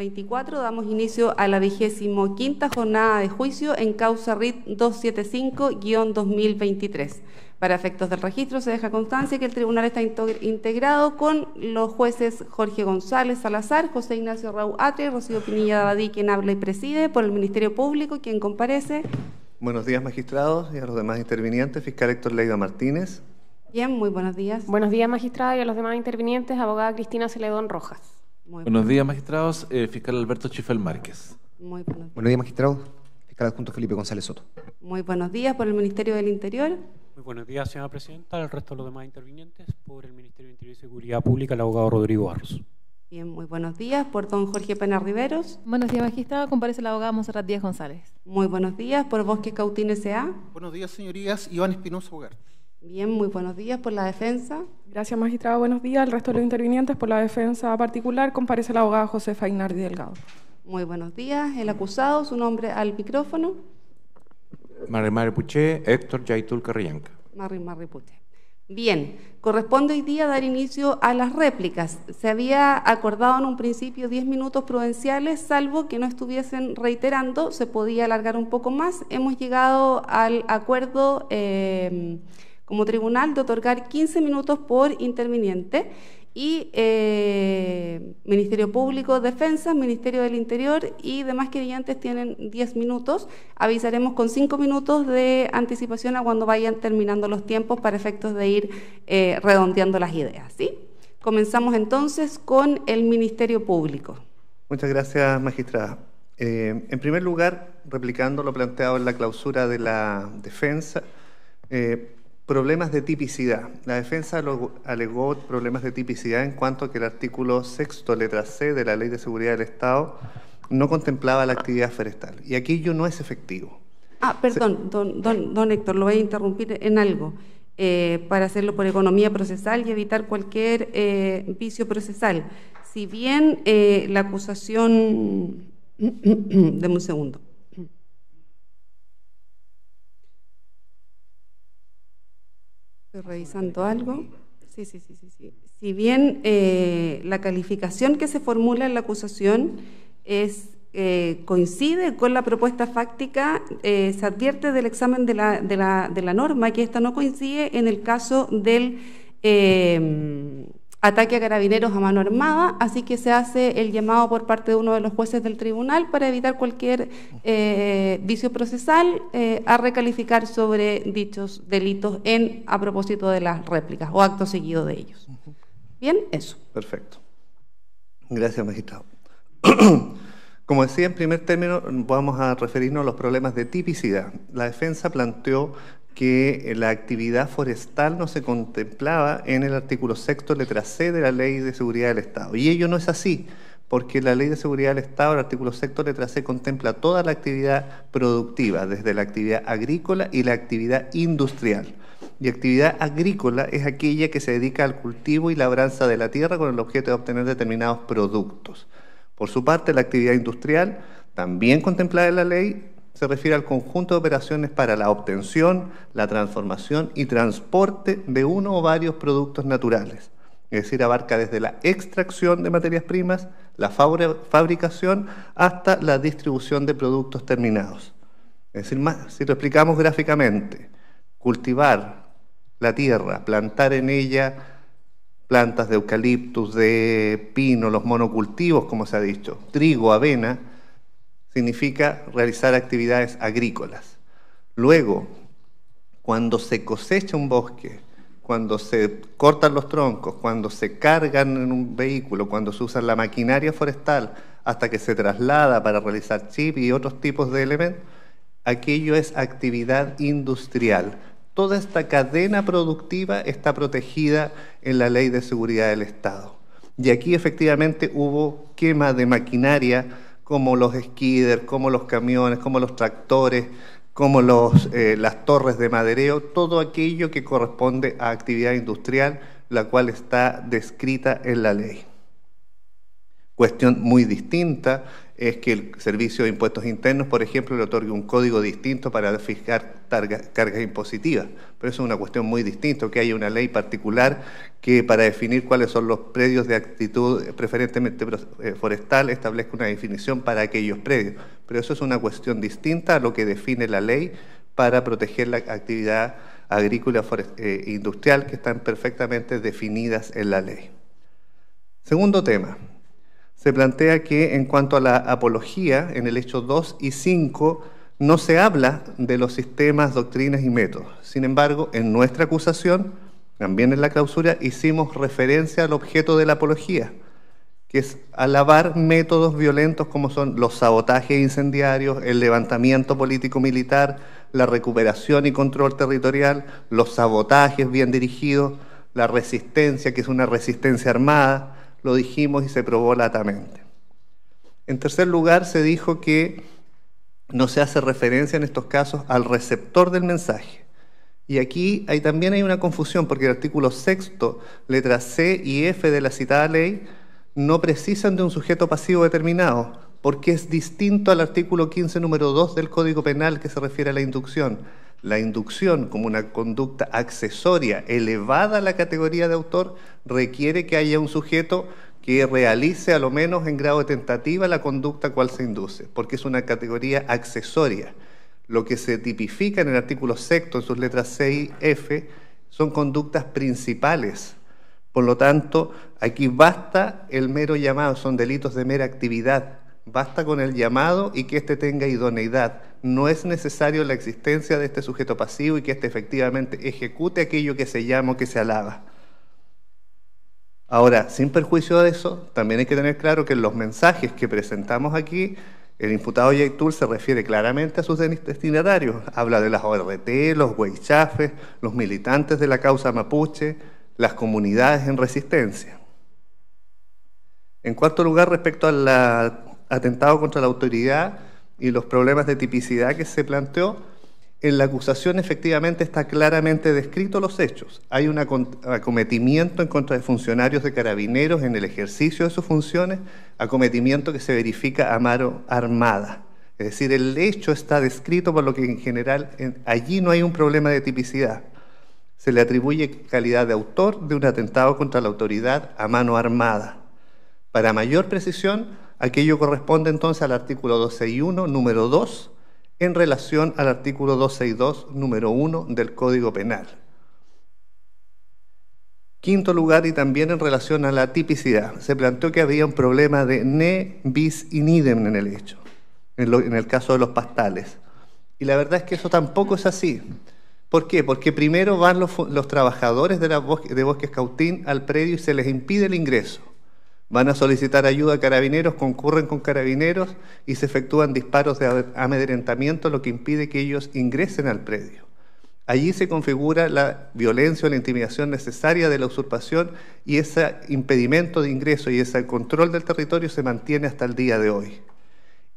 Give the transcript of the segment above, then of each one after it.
24 damos inicio a la vigésimo quinta jornada de juicio en causa RIT 275-2023. Para efectos del registro se deja constancia que el tribunal está integrado con los jueces Jorge González Salazar, José Ignacio Raúl Atre, Rocío Pinilla Abadí, quien habla y preside, por el Ministerio Público, quien comparece. Buenos días, magistrados, y a los demás intervinientes, fiscal Héctor Leida Martínez. Bien, muy buenos días. Buenos días, magistrada, y a los demás intervinientes, abogada Cristina Celedón Rojas buenos días, magistrados. Eh, fiscal Alberto Chifel Márquez. Muy buenos días. Buenos días, magistrados. Fiscal adjunto Felipe González Soto. Muy buenos días por el Ministerio del Interior. Muy buenos días, señora presidenta. El resto de los demás intervinientes, por el Ministerio de Interior y Seguridad Pública, el abogado Rodrigo Barros. Bien, muy buenos días. Por don Jorge Pena Riveros. Buenos días, magistrado. Comparece la abogada Monserrat Díaz González. Muy buenos días. Por Bosque Cautín S.A. Buenos días, señorías. Iván Espinosa Hogar. Bien, muy buenos días por la defensa. Gracias, magistrado. Buenos días al resto de los intervinientes por la defensa particular. Comparece la abogada José Fainardi Delgado. Muy buenos días. El acusado, su nombre al micrófono. Marimar Mari Puché, Héctor Yaitul Carrillanca. Marimar Mari Puché. Bien, corresponde hoy día dar inicio a las réplicas. Se había acordado en un principio 10 minutos prudenciales, salvo que no estuviesen reiterando, se podía alargar un poco más. Hemos llegado al acuerdo... Eh, como tribunal de otorgar 15 minutos por interviniente y eh, Ministerio Público, Defensa, Ministerio del Interior y demás querellantes tienen 10 minutos. Avisaremos con 5 minutos de anticipación a cuando vayan terminando los tiempos para efectos de ir eh, redondeando las ideas. ¿sí? Comenzamos entonces con el Ministerio Público. Muchas gracias, magistrada. Eh, en primer lugar, replicando lo planteado en la clausura de la defensa, Problemas de tipicidad. La defensa alegó problemas de tipicidad en cuanto a que el artículo sexto, letra C de la Ley de Seguridad del Estado no contemplaba la actividad forestal. Y aquello no es efectivo. Ah, perdón, don, don, don Héctor, lo voy a interrumpir en algo. Eh, para hacerlo por economía procesal y evitar cualquier eh, vicio procesal. Si bien eh, la acusación... Deme un segundo. Estoy revisando algo. Sí, sí, sí, sí. sí. Si bien eh, la calificación que se formula en la acusación es eh, coincide con la propuesta fáctica, eh, se advierte del examen de la, de, la, de la norma que esta no coincide en el caso del ataque a carabineros a mano armada, así que se hace el llamado por parte de uno de los jueces del tribunal para evitar cualquier eh, vicio procesal eh, a recalificar sobre dichos delitos en a propósito de las réplicas o acto seguido de ellos. Bien, eso. Perfecto. Gracias, magistrado. Como decía, en primer término, vamos a referirnos a los problemas de tipicidad. La defensa planteó que eh, la actividad forestal no se contemplaba en el artículo sexto, letra C de la Ley de Seguridad del Estado. Y ello no es así, porque la Ley de Seguridad del Estado, el artículo sexto, letra C, contempla toda la actividad productiva, desde la actividad agrícola y la actividad industrial. Y actividad agrícola es aquella que se dedica al cultivo y labranza de la tierra con el objeto de obtener determinados productos. Por su parte, la actividad industrial, también contemplada en la ley, se refiere al conjunto de operaciones para la obtención, la transformación y transporte de uno o varios productos naturales. Es decir, abarca desde la extracción de materias primas, la fabricación, hasta la distribución de productos terminados. Es decir, si lo explicamos gráficamente, cultivar la tierra, plantar en ella plantas de eucaliptus, de pino, los monocultivos, como se ha dicho, trigo, avena, significa realizar actividades agrícolas. Luego, cuando se cosecha un bosque, cuando se cortan los troncos, cuando se cargan en un vehículo, cuando se usa la maquinaria forestal, hasta que se traslada para realizar chip y otros tipos de elementos, aquello es actividad industrial. Toda esta cadena productiva está protegida en la ley de seguridad del Estado. Y aquí efectivamente hubo quema de maquinaria como los skiders, como los camiones, como los tractores, como eh, las torres de madereo, todo aquello que corresponde a actividad industrial, la cual está descrita en la ley. Cuestión muy distinta es que el Servicio de Impuestos Internos, por ejemplo, le otorgue un código distinto para fijar cargas impositivas. Pero eso es una cuestión muy distinta, que haya una ley particular que para definir cuáles son los predios de actitud eh, preferentemente eh, forestal establezca una definición para aquellos predios. Pero eso es una cuestión distinta a lo que define la ley para proteger la actividad agrícola e industrial que están perfectamente definidas en la ley. Segundo tema, se plantea que en cuanto a la apología, en el hecho 2 y 5, no se habla de los sistemas, doctrinas y métodos. Sin embargo, en nuestra acusación, también en la clausura, hicimos referencia al objeto de la apología, que es alabar métodos violentos como son los sabotajes incendiarios, el levantamiento político-militar, la recuperación y control territorial, los sabotajes bien dirigidos, la resistencia, que es una resistencia armada, lo dijimos y se probó latamente. En tercer lugar, se dijo que no se hace referencia en estos casos al receptor del mensaje. Y aquí hay, también hay una confusión, porque el artículo sexto, letras C y F de la citada ley, no precisan de un sujeto pasivo determinado, porque es distinto al artículo 15, número 2 del Código Penal que se refiere a la inducción la inducción como una conducta accesoria elevada a la categoría de autor requiere que haya un sujeto que realice a lo menos en grado de tentativa la conducta cual se induce, porque es una categoría accesoria. Lo que se tipifica en el artículo sexto, en sus letras C y F, son conductas principales. Por lo tanto, aquí basta el mero llamado, son delitos de mera actividad. Basta con el llamado y que éste tenga idoneidad no es necesario la existencia de este sujeto pasivo y que éste efectivamente ejecute aquello que se llama o que se alaba. Ahora, sin perjuicio de eso, también hay que tener claro que en los mensajes que presentamos aquí, el imputado Yaitul se refiere claramente a sus destinatarios. Habla de las ORT, los huaychafes, los militantes de la causa mapuche, las comunidades en resistencia. En cuarto lugar, respecto al atentado contra la autoridad, y los problemas de tipicidad que se planteó, en la acusación efectivamente está claramente descrito los hechos. Hay un acometimiento en contra de funcionarios de carabineros en el ejercicio de sus funciones, acometimiento que se verifica a mano armada. Es decir, el hecho está descrito por lo que en general allí no hay un problema de tipicidad. Se le atribuye calidad de autor de un atentado contra la autoridad a mano armada. Para mayor precisión, Aquello corresponde entonces al artículo 12.1 número 2, en relación al artículo 2 número 1 del Código Penal. Quinto lugar, y también en relación a la tipicidad, se planteó que había un problema de ne bis in idem en el hecho, en, el caso de los pastales. Y la verdad es que eso tampoco es así. ¿Por qué? Porque primero van los, trabajadores de, la de Bosques Cautín al predio y se les impide el ingreso. Van a solicitar ayuda a carabineros, concurren con carabineros y se efectúan disparos de amedrentamiento, lo que impide que ellos ingresen al predio. Allí se configura la violencia o la intimidación necesaria de la usurpación y ese impedimento de ingreso y ese control del territorio se mantiene hasta el día de hoy.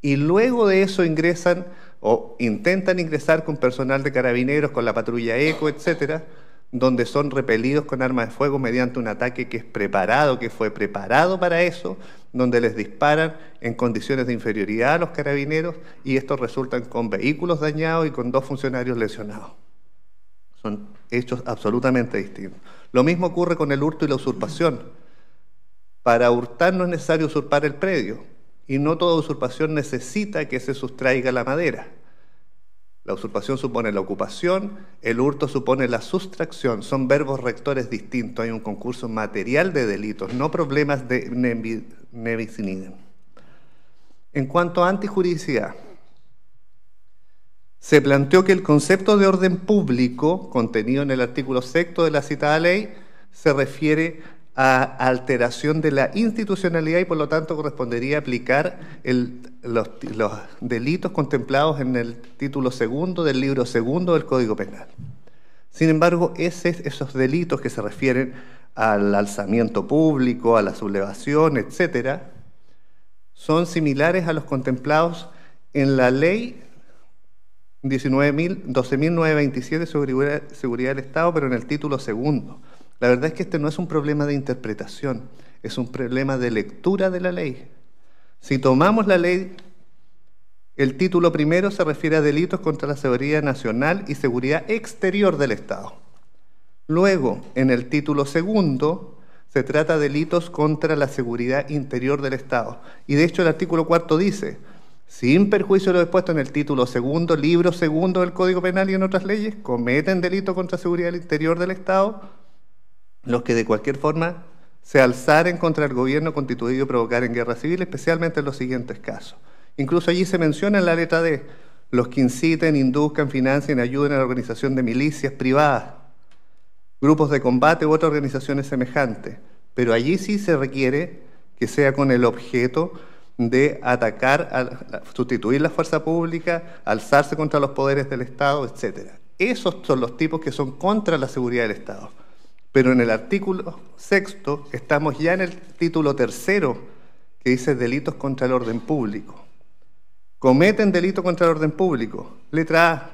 Y luego de eso ingresan o intentan ingresar con personal de carabineros, con la patrulla ECO, etcétera, donde son repelidos con armas de fuego mediante un ataque que es preparado, que fue preparado para eso, donde les disparan en condiciones de inferioridad a los carabineros y estos resultan con vehículos dañados y con dos funcionarios lesionados. Son hechos absolutamente distintos. Lo mismo ocurre con el hurto y la usurpación. Para hurtar no es necesario usurpar el predio y no toda usurpación necesita que se sustraiga la madera. La usurpación supone la ocupación, el hurto supone la sustracción, son verbos rectores distintos, hay un concurso material de delitos, no problemas de nevis En cuanto a antijuridicidad, se planteó que el concepto de orden público, contenido en el artículo sexto de la citada ley, se refiere a alteración de la institucionalidad y por lo tanto correspondería aplicar el, los, delitos contemplados en el título segundo del libro segundo del Código Penal. Sin embargo, ese, esos delitos que se refieren al alzamiento público, a la sublevación, etcétera, son similares a los contemplados en la ley 12.927 sobre seguridad del Estado, pero en el título segundo la verdad es que este no es un problema de interpretación, es un problema de lectura de la ley. Si tomamos la ley, el título primero se refiere a delitos contra la seguridad nacional y seguridad exterior del Estado. Luego, en el título segundo, se trata de delitos contra la seguridad interior del Estado. Y de hecho el artículo cuarto dice, sin perjuicio de lo expuesto en el título segundo, libro segundo del Código Penal y en otras leyes, cometen delito contra la seguridad interior del Estado los que de cualquier forma se alzaren contra el gobierno constituido y en guerra civil, especialmente en los siguientes casos. Incluso allí se menciona en la letra D los que inciten, induzcan, financien, ayuden a la organización de milicias privadas, grupos de combate u otras organizaciones semejantes. Pero allí sí se requiere que sea con el objeto de atacar, sustituir la fuerza pública, alzarse contra los poderes del Estado, etc. Esos son los tipos que son contra la seguridad del Estado. Pero en el artículo sexto estamos ya en el título tercero que dice delitos contra el orden público. Cometen delito contra el orden público. Letra A.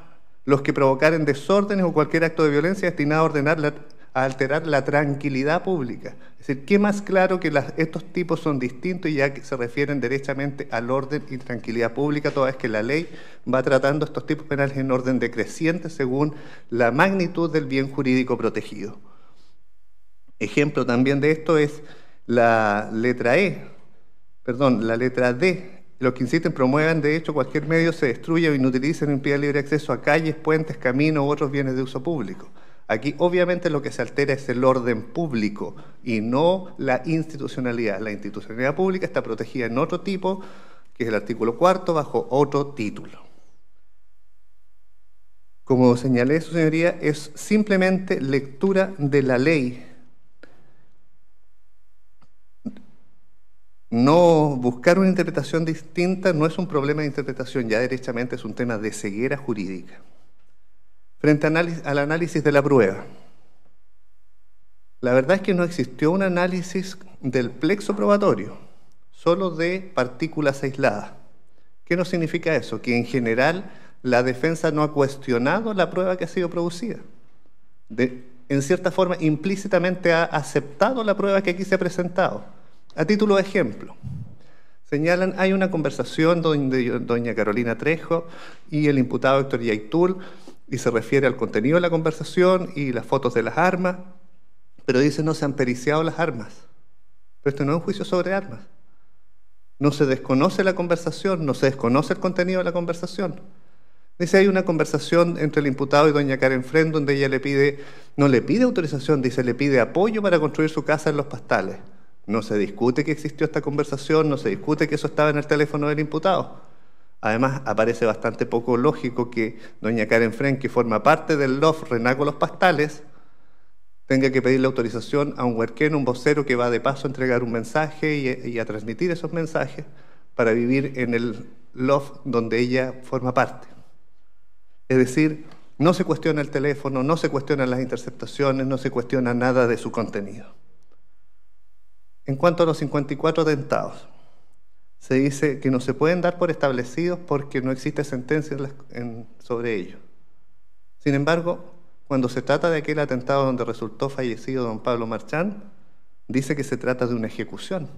Los que provocaren desórdenes o cualquier acto de violencia destinado a ordenar alterar la tranquilidad pública. Es decir, ¿qué más claro que estos tipos son distintos y ya que se refieren derechamente al orden y tranquilidad pública, toda vez que la ley va tratando estos tipos penales en orden decreciente según la magnitud del bien jurídico protegido? Ejemplo también de esto es la letra E, perdón, la letra D. Los que insisten promuevan, de hecho, cualquier medio se destruye o inutilice o impide libre acceso a calles, puentes, caminos u otros bienes de uso público. Aquí obviamente lo que se altera es el orden público y no la institucionalidad. La institucionalidad pública está protegida en otro tipo, que es el artículo cuarto, bajo otro título. Como señalé, su señoría, es simplemente lectura de la ley No buscar una interpretación distinta no es un problema de interpretación, ya derechamente es un tema de ceguera jurídica. Frente al análisis de la prueba, la verdad es que no existió un análisis del plexo probatorio, solo de partículas aisladas. ¿Qué nos significa eso? Que en general la defensa no ha cuestionado la prueba que ha sido producida. en cierta forma, implícitamente ha aceptado la prueba que aquí se ha presentado a título de ejemplo, señalan hay una conversación donde doña Carolina Trejo y el imputado Héctor Yaitul, y se refiere al contenido de la conversación y las fotos de las armas, pero dice no se han periciado las armas. Pero esto no es un juicio sobre armas. No se desconoce la conversación, no se desconoce el contenido de la conversación. Dice, hay una conversación entre el imputado y doña Karen Fren donde ella le pide, no le pide autorización, dice, le pide apoyo para construir su casa en los pastales. No se discute que existió esta conversación, no se discute que eso estaba en el teléfono del imputado. Además, aparece bastante poco lógico que doña Karen Frenk, que forma parte del LOF Renaco Pastales, tenga que pedir la autorización a un huerquén, un vocero que va de paso a entregar un mensaje y, y a transmitir esos mensajes para vivir en el LOF donde ella forma parte. Es decir, no se cuestiona el teléfono, no se cuestionan las interceptaciones, no se cuestiona nada de su contenido. En cuanto a los 54 atentados, se dice que no se pueden dar por establecidos porque no existe sentencia sobre ellos. Sin embargo, cuando se trata de aquel atentado donde resultó fallecido don Pablo Marchán, dice que se trata de una ejecución.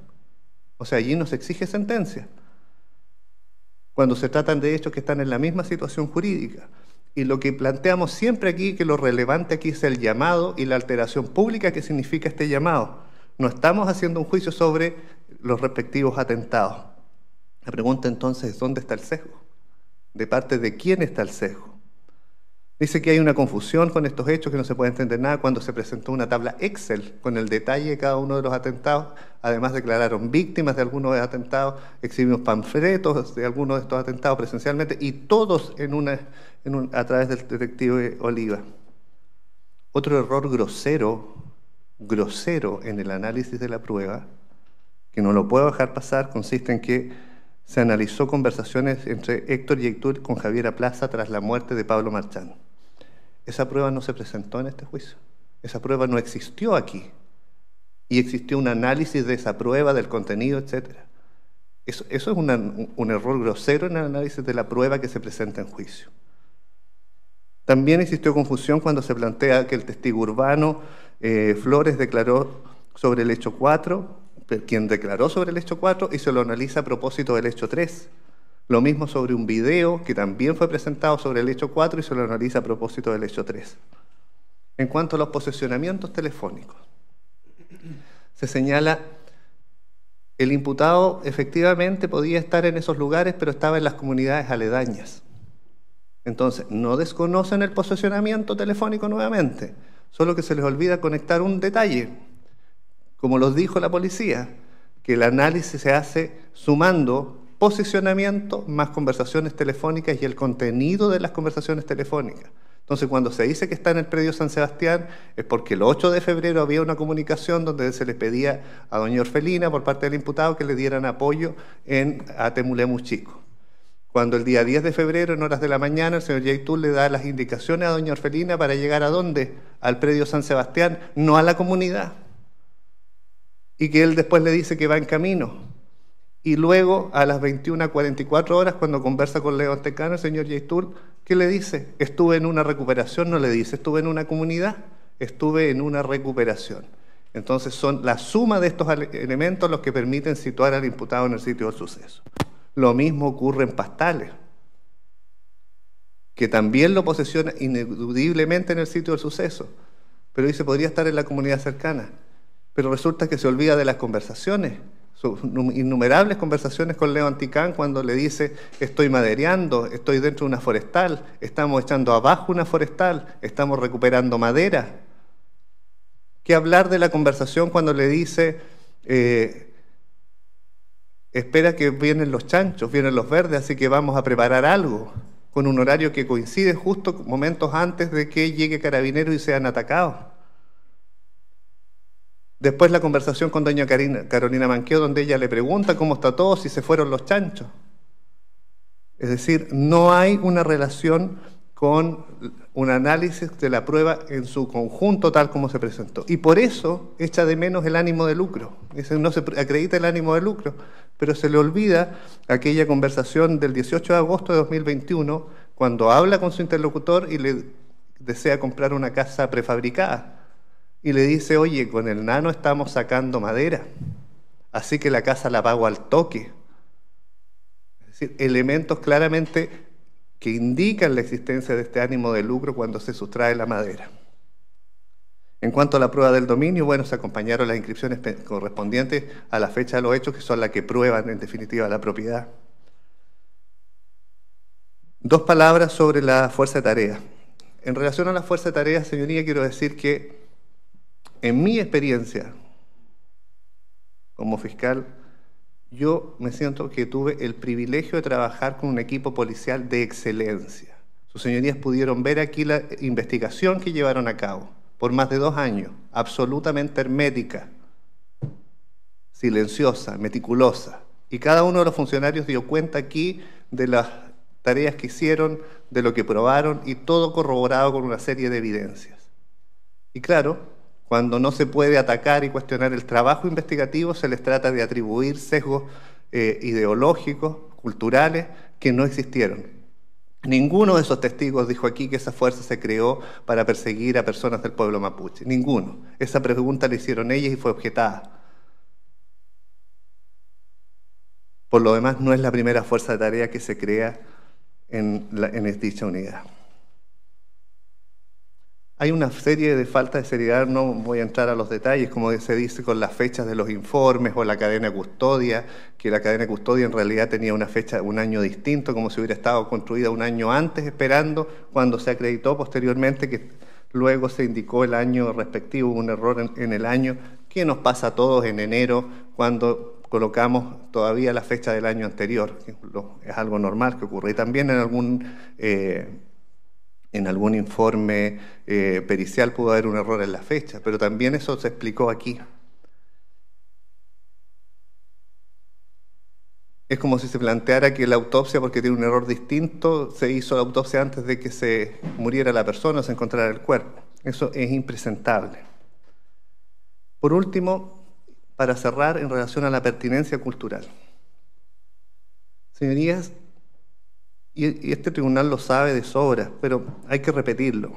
O sea, allí no se exige sentencia. Cuando se tratan de hechos que están en la misma situación jurídica. Y lo que planteamos siempre aquí, que lo relevante aquí es el llamado y la alteración pública que significa este llamado. No estamos haciendo un juicio sobre los respectivos atentados. La pregunta entonces es, ¿dónde está el sesgo? ¿De parte de quién está el sesgo? Dice que hay una confusión con estos hechos que no se puede entender nada. Cuando se presentó una tabla Excel con el detalle de cada uno de los atentados, además declararon víctimas de algunos de los atentados, exhibimos panfletos de algunos de estos atentados presencialmente y todos en una, a través del detective Oliva. Otro error grosero grosero en el análisis de la prueba, que no lo puedo dejar pasar, consiste en que se analizó conversaciones entre Héctor y Héctor con Javier Plaza tras la muerte de Pablo Marchán. Esa prueba no se presentó en este juicio. Esa prueba no existió aquí. Y existió un análisis de esa prueba, del contenido, etc. Eso, es un error grosero en el análisis de la prueba que se presenta en juicio. También existió confusión cuando se plantea que el testigo urbano eh, Flores declaró sobre el hecho 4, quien declaró sobre el hecho 4 y se lo analiza a propósito del hecho 3. Lo mismo sobre un video que también fue presentado sobre el hecho 4 y se lo analiza a propósito del hecho 3. En cuanto a los posesionamientos telefónicos, se señala el imputado efectivamente podía estar en esos lugares, pero estaba en las comunidades aledañas. Entonces, no desconocen el posesionamiento telefónico nuevamente solo que se les olvida conectar un detalle. Como los dijo la policía, que el análisis se hace sumando posicionamiento más conversaciones telefónicas y el contenido de las conversaciones telefónicas. Entonces, cuando se dice que está en el predio San Sebastián, es porque el 8 de febrero había una comunicación donde se le pedía a doña Orfelina, por parte del imputado, que le dieran apoyo en Atemulemu Chico. Cuando el día 10 de febrero, en horas de la mañana, el señor Yaitul le da las indicaciones a doña Orfelina para llegar a dónde? Al predio San Sebastián, no a la comunidad. Y que él después le dice que va en camino. Y luego, a las 21.44 horas, cuando conversa con León Tecano, el señor Yaitul, ¿qué le dice? Estuve en una recuperación, no le dice, estuve en una comunidad, estuve en una recuperación. Entonces son la suma de estos elementos los que permiten situar al imputado en el sitio del suceso. Lo mismo ocurre en pastales, que también lo posesiona ineludiblemente en el sitio del suceso, pero dice podría estar en la comunidad cercana. Pero resulta que se olvida de las conversaciones, innumerables conversaciones con Leo Anticán cuando le dice, estoy madereando, estoy dentro de una forestal, estamos echando abajo una forestal, estamos recuperando madera. ¿Qué hablar de la conversación cuando le dice, eh, espera que vienen los chanchos, vienen los verdes, así que vamos a preparar algo con un horario que coincide justo momentos antes de que llegue carabinero y sean atacados. Después la conversación con doña Carolina Manqueo, donde ella le pregunta cómo está todo, si se fueron los chanchos. Es decir, no hay una relación con un análisis de la prueba en su conjunto tal como se presentó. Y por eso echa de menos el ánimo de lucro. no se acredita el ánimo de lucro, pero se le olvida aquella conversación del 18 de agosto de 2021 cuando habla con su interlocutor y le desea comprar una casa prefabricada. Y le dice, oye, con el nano estamos sacando madera, así que la casa la pago al toque. Es decir, elementos claramente que indican la existencia de este ánimo de lucro cuando se sustrae la madera. En cuanto a la prueba del dominio, bueno, se acompañaron las inscripciones correspondientes a la fecha de los hechos, que son las que prueban en definitiva la propiedad. Dos palabras sobre la fuerza de tarea. En relación a la fuerza de tarea, señoría, quiero decir que en mi experiencia como fiscal, yo me siento que tuve el privilegio de trabajar con un equipo policial de excelencia. Sus señorías pudieron ver aquí la investigación que llevaron a cabo por más de dos años, absolutamente hermética, silenciosa, meticulosa. Y cada uno de los funcionarios dio cuenta aquí de las tareas que hicieron, de lo que probaron y todo corroborado con una serie de evidencias. Y claro, cuando no se puede atacar y cuestionar el trabajo investigativo, se les trata de atribuir sesgos eh, ideológicos, culturales, que no existieron. Ninguno de esos testigos dijo aquí que esa fuerza se creó para perseguir a personas del pueblo mapuche. Ninguno. Esa pregunta la hicieron ellas y fue objetada. Por lo demás, no es la primera fuerza de tarea que se crea en dicha unidad. Hay una serie de faltas de seriedad, no voy a entrar a los detalles, como se dice con las fechas de los informes o la cadena de custodia, que la cadena de custodia en realidad tenía una fecha, un año distinto, como si hubiera estado construida un año antes, esperando cuando se acreditó posteriormente que luego se indicó el año respectivo, un error en, el año, que nos pasa a todos en enero cuando colocamos todavía la fecha del año anterior. Es algo normal que ocurre. Y también en algún eh, en algún informe eh, pericial pudo haber un error en la fecha, pero también eso se explicó aquí. Es como si se planteara que la autopsia, porque tiene un error distinto, se hizo la autopsia antes de que se muriera la persona o se encontrara el cuerpo. Eso es impresentable. Por último, para cerrar en relación a la pertinencia cultural. Señorías, y, este tribunal lo sabe de sobra, pero hay que repetirlo.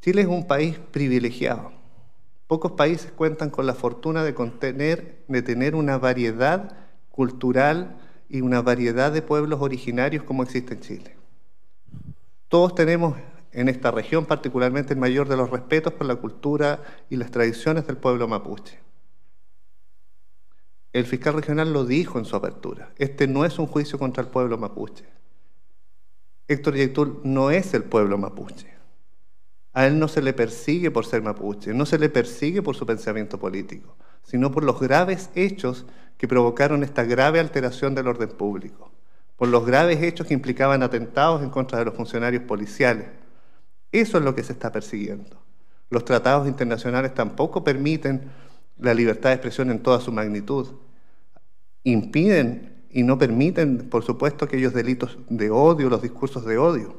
Chile es un país privilegiado. Pocos países cuentan con la fortuna de, contener, de tener una variedad cultural y una variedad de pueblos originarios como existe en Chile. Todos tenemos en esta región particularmente el mayor de los respetos por la cultura y las tradiciones del pueblo mapuche. El fiscal regional lo dijo en su apertura. Este no es un juicio contra el pueblo mapuche. Héctor Yaitul no es el pueblo mapuche. A él no se le persigue por ser mapuche, no se le persigue por su pensamiento político, sino por los graves hechos que provocaron esta grave alteración del orden público, por los graves hechos que implicaban atentados en contra de los funcionarios policiales. Eso es lo que se está persiguiendo. Los tratados internacionales tampoco permiten la libertad de expresión en toda su magnitud impiden y no permiten, por supuesto, aquellos delitos de odio, los discursos de odio.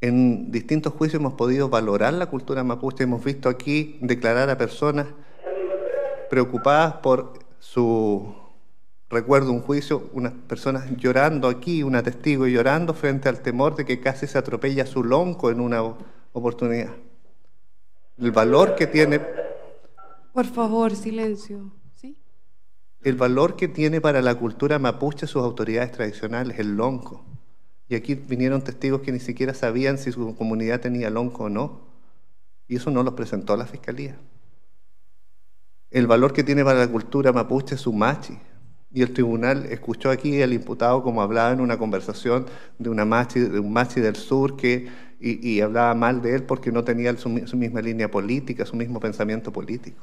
En distintos juicios hemos podido valorar la cultura mapuche, hemos visto aquí declarar a personas preocupadas por su recuerdo un juicio, unas personas llorando aquí, una testigo llorando frente al temor de que casi se atropella su lonco en una oportunidad. El valor que tiene. Por favor, silencio el valor que tiene para la cultura mapuche sus autoridades tradicionales, el lonco. Y aquí vinieron testigos que ni siquiera sabían si su comunidad tenía lonco o no. Y eso no los presentó a la fiscalía. El valor que tiene para la cultura mapuche su machi. Y el tribunal escuchó aquí al imputado como hablaba en una conversación de, un machi del sur que, y, hablaba mal de él porque no tenía su misma línea política, su mismo pensamiento político.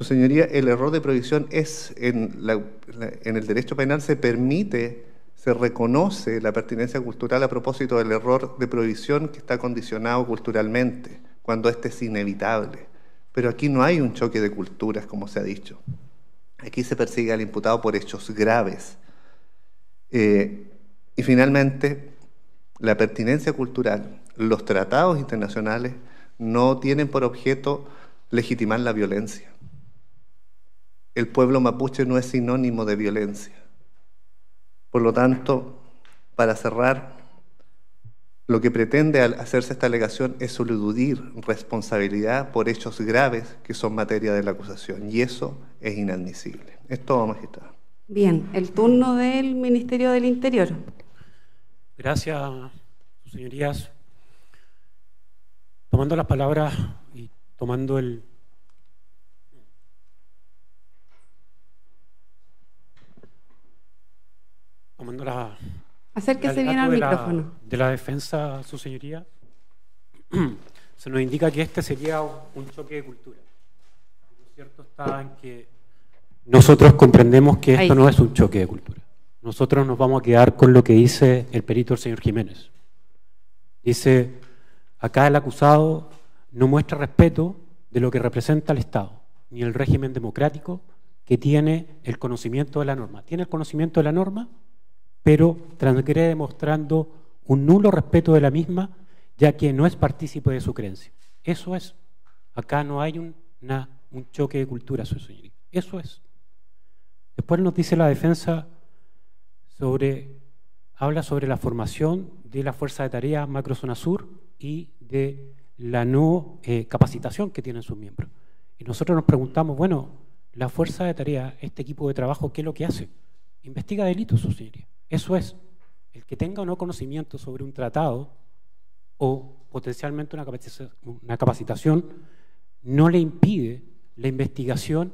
Su señoría, el error de prohibición es en, el derecho penal se permite, se reconoce la pertinencia cultural a propósito del error de prohibición que está condicionado culturalmente, cuando este es inevitable. Pero aquí no hay un choque de culturas, como se ha dicho. Aquí se persigue al imputado por hechos graves. Eh, y finalmente, la pertinencia cultural. Los tratados internacionales no tienen por objeto legitimar la violencia el pueblo mapuche no es sinónimo de violencia. Por lo tanto, para cerrar, lo que pretende al hacerse esta alegación es eludir responsabilidad por hechos graves que son materia de la acusación y eso es inadmisible. Es todo, magistrado. Bien, el turno del Ministerio del Interior. Gracias, señorías. Tomando las palabras y tomando el Hacer que al de micrófono. La, de la defensa, su señoría, se nos indica que este sería un choque de cultura. nosotros comprendemos que esto no es un choque de cultura. Nosotros nos vamos a quedar con lo que dice el perito, el señor Jiménez. Dice, acá el acusado no muestra respeto de lo que representa el Estado, ni el régimen democrático que tiene el conocimiento de la norma. ¿Tiene el conocimiento de la norma? pero transgrede demostrando un nulo respeto de la misma, ya que no es partícipe de su creencia. Eso es. Acá no hay un, choque de cultura, su señoría. Eso es. Después nos dice la defensa sobre, habla sobre la formación de la fuerza de tarea Macrozona Sur y de la no eh, capacitación que tienen sus miembros. Y nosotros nos preguntamos, bueno, la fuerza de tarea, este equipo de trabajo, ¿qué es lo que hace? Investiga delitos, su señoría. Eso es, el que tenga o no conocimiento sobre un tratado o potencialmente una capacitación, no le impide la investigación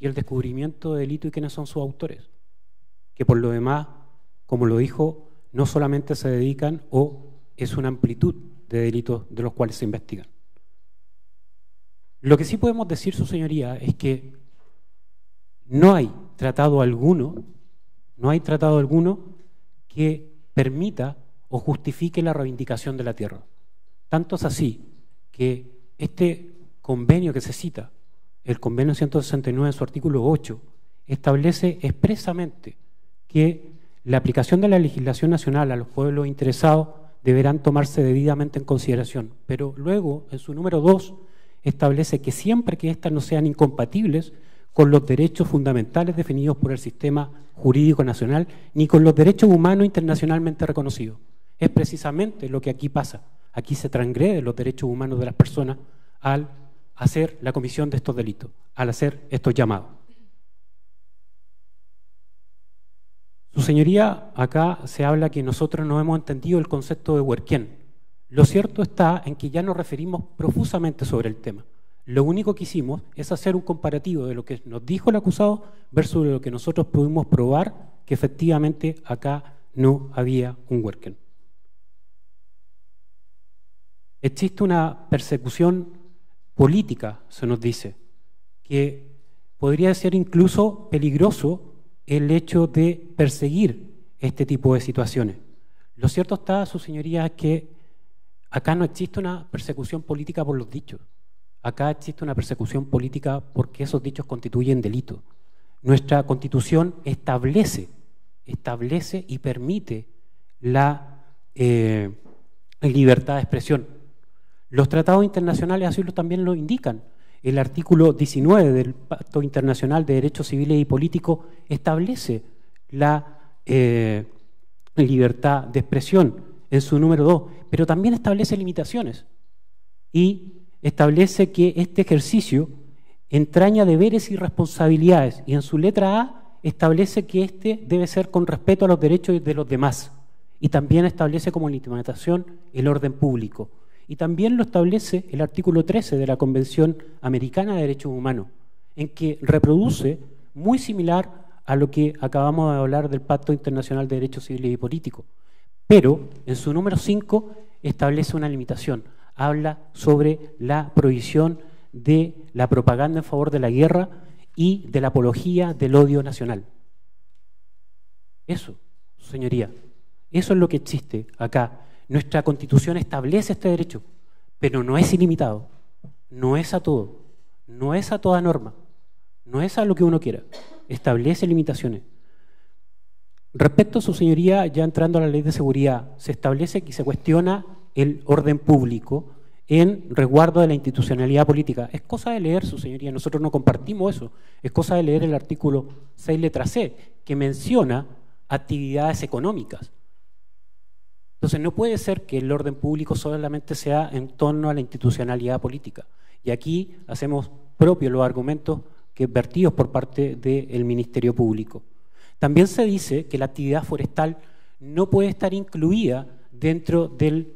y el descubrimiento de delito y quiénes son sus autores, que por lo demás, como lo dijo, no solamente se dedican o es una amplitud de delitos de los cuales se investigan. Lo que sí podemos decir, su señoría, es que no hay tratado alguno, no hay tratado alguno que permita o justifique la reivindicación de la tierra. Tanto es así que este convenio que se cita, el convenio 169 en su artículo 8, establece expresamente que la aplicación de la legislación nacional a los pueblos interesados deberán tomarse debidamente en consideración, pero luego en su número 2 establece que siempre que éstas no sean incompatibles con los derechos fundamentales definidos por el sistema jurídico nacional, ni con los derechos humanos internacionalmente reconocidos. Es precisamente lo que aquí pasa. Aquí se transgreden los derechos humanos de las personas al hacer la comisión de estos delitos, al hacer estos llamados. Su señoría, acá se habla que nosotros no hemos entendido el concepto de huerquén. Lo cierto está en que ya nos referimos profusamente sobre el tema. Lo único que hicimos es hacer un comparativo de lo que nos dijo el acusado versus lo que nosotros pudimos probar que efectivamente acá no había un working. Existe una persecución política, se nos dice, que podría ser incluso peligroso el hecho de perseguir este tipo de situaciones. Lo cierto está, su señoría, que acá no existe una persecución política por los dichos acá existe una persecución política porque esos dichos constituyen delito. Nuestra constitución establece, establece y permite la eh, libertad de expresión. Los tratados internacionales así también lo indican. El artículo 19 del Pacto Internacional de Derechos Civiles y Políticos establece la eh, libertad de expresión en su número 2, pero también establece limitaciones. Y establece que este ejercicio entraña deberes y responsabilidades y en su letra A establece que este debe ser con respeto a los derechos de los demás y también establece como limitación el orden público y también lo establece el artículo 13 de la Convención Americana de Derechos Humanos en que reproduce muy similar a lo que acabamos de hablar del Pacto Internacional de Derechos Civiles y Políticos pero en su número 5 establece una limitación habla sobre la prohibición de la propaganda en favor de la guerra y de la apología del odio nacional. Eso, señoría, eso es lo que existe acá. Nuestra constitución establece este derecho, pero no es ilimitado, no es a todo, no es a toda norma, no es a lo que uno quiera, establece limitaciones. Respecto a su señoría, ya entrando a la ley de seguridad, se establece que se cuestiona el orden público en resguardo de la institucionalidad política. Es cosa de leer, su señoría, nosotros no compartimos eso. Es cosa de leer el artículo 6 letra C, que menciona actividades económicas. Entonces no puede ser que el orden público solamente sea en torno a la institucionalidad política. Y aquí hacemos propios los argumentos que vertidos por parte del Ministerio Público. También se dice que la actividad forestal no puede estar incluida dentro del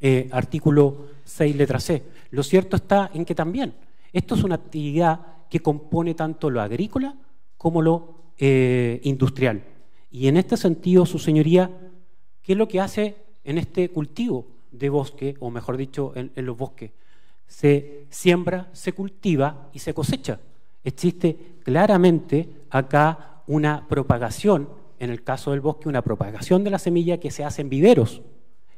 eh, artículo 6, letra C. Lo cierto está en que también esto es una actividad que compone tanto lo agrícola como lo eh, industrial. Y en este sentido, su señoría, ¿qué es lo que hace en este cultivo de bosque, o mejor dicho, en los bosques? Se siembra, se cultiva y se cosecha. Existe claramente acá una propagación, en el caso del bosque, una propagación de la semilla que se hace en viveros.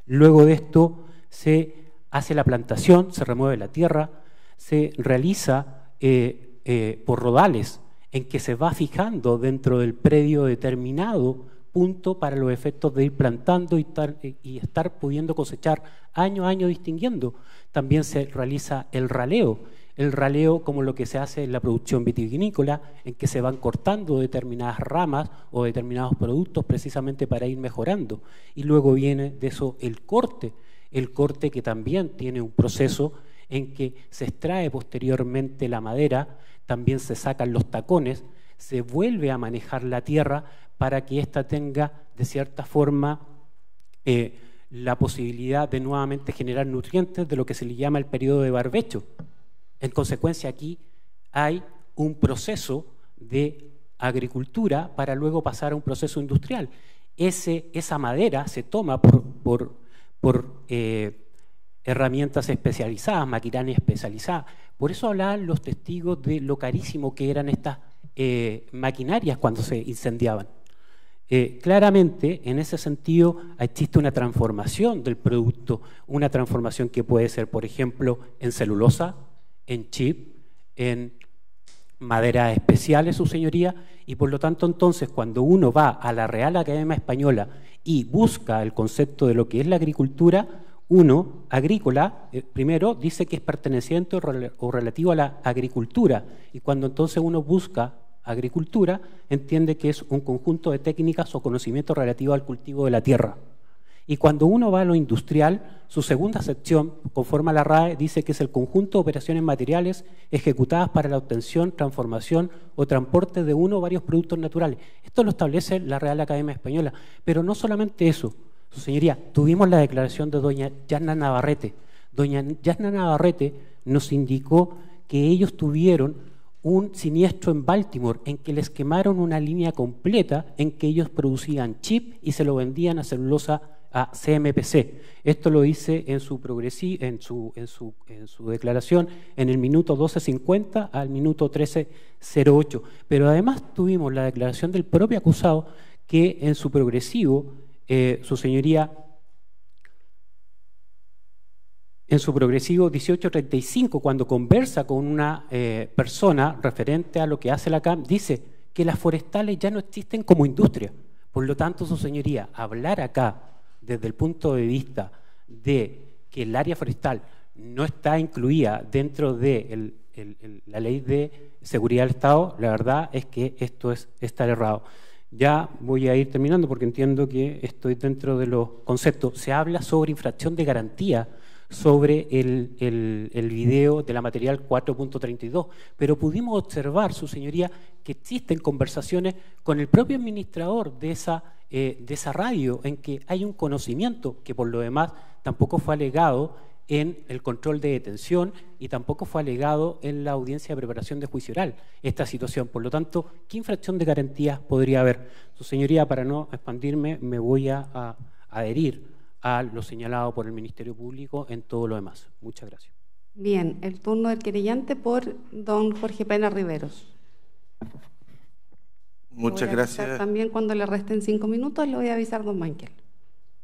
Luego de esto se hace la plantación, se remueve la tierra, se realiza eh, eh, por rodales en que se va fijando dentro del predio determinado punto para los efectos de ir plantando y, eh, y estar pudiendo cosechar año a año distinguiendo. También se realiza el raleo, el raleo como lo que se hace en la producción vitivinícola, en que se van cortando determinadas ramas o determinados productos precisamente para ir mejorando. Y luego viene de eso el corte, el corte que también tiene un proceso en que se extrae posteriormente la madera, también se sacan los tacones, se vuelve a manejar la tierra para que ésta tenga, de cierta forma, eh, la posibilidad de nuevamente generar nutrientes de lo que se le llama el periodo de barbecho. En consecuencia, aquí hay un proceso de agricultura para luego pasar a un proceso industrial. esa madera se toma por por eh, herramientas especializadas, maquinaria especializada. Por eso hablan los testigos de lo carísimo que eran estas eh, maquinarias cuando se incendiaban. Eh, claramente, en ese sentido, existe una transformación del producto, una transformación que puede ser, por ejemplo, en celulosa, en chip, en especial es su señoría, y por lo tanto entonces cuando uno va a la Real Academia Española y busca el concepto de lo que es la agricultura, uno, agrícola, eh, primero dice que es perteneciente o, o relativo a la agricultura, y cuando entonces uno busca agricultura, entiende que es un conjunto de técnicas o conocimientos relativo al cultivo de la tierra. Y cuando uno va a lo industrial, su segunda sección, conforme a la RAE, dice que es el conjunto de operaciones materiales ejecutadas para la obtención, transformación o transporte de uno o varios productos naturales. Esto lo establece la Real Academia Española. Pero no solamente eso, su señoría, tuvimos la declaración de doña Yasna Navarrete. Doña Yasna Navarrete nos indicó que ellos tuvieron un siniestro en Baltimore en que les quemaron una línea completa en que ellos producían chip y se lo vendían a celulosa a CMPC. Esto lo dice en su, en su, en su, declaración en el minuto 12.50 al minuto 13.08. Pero además tuvimos la declaración del propio acusado que en su progresivo, eh, su señoría, en su progresivo 18.35, cuando conversa con una eh, persona referente a lo que hace la CAM, dice que las forestales ya no existen como industria. Por lo tanto, su señoría, hablar acá desde el punto de vista de que el área forestal no está incluida dentro de la ley de seguridad del Estado, la verdad es que esto es estar errado. Ya voy a ir terminando porque entiendo que estoy dentro de los conceptos. Se habla sobre infracción de garantía sobre el, el video de la material 4.32, pero pudimos observar, su señoría, que existen conversaciones con el propio administrador de esa eh, de esa radio en que hay un conocimiento que por lo demás tampoco fue alegado en el control de detención y tampoco fue alegado en la audiencia de preparación de juicio oral esta situación. Por lo tanto, ¿qué infracción de garantías podría haber? Su señoría, para no expandirme, me voy a, a adherir a lo señalado por el Ministerio Público en todo lo demás. Muchas gracias. Bien, el turno del querellante por don Jorge Pena Riveros. Muchas gracias. También cuando le resten cinco minutos le voy a avisar, don Mankel.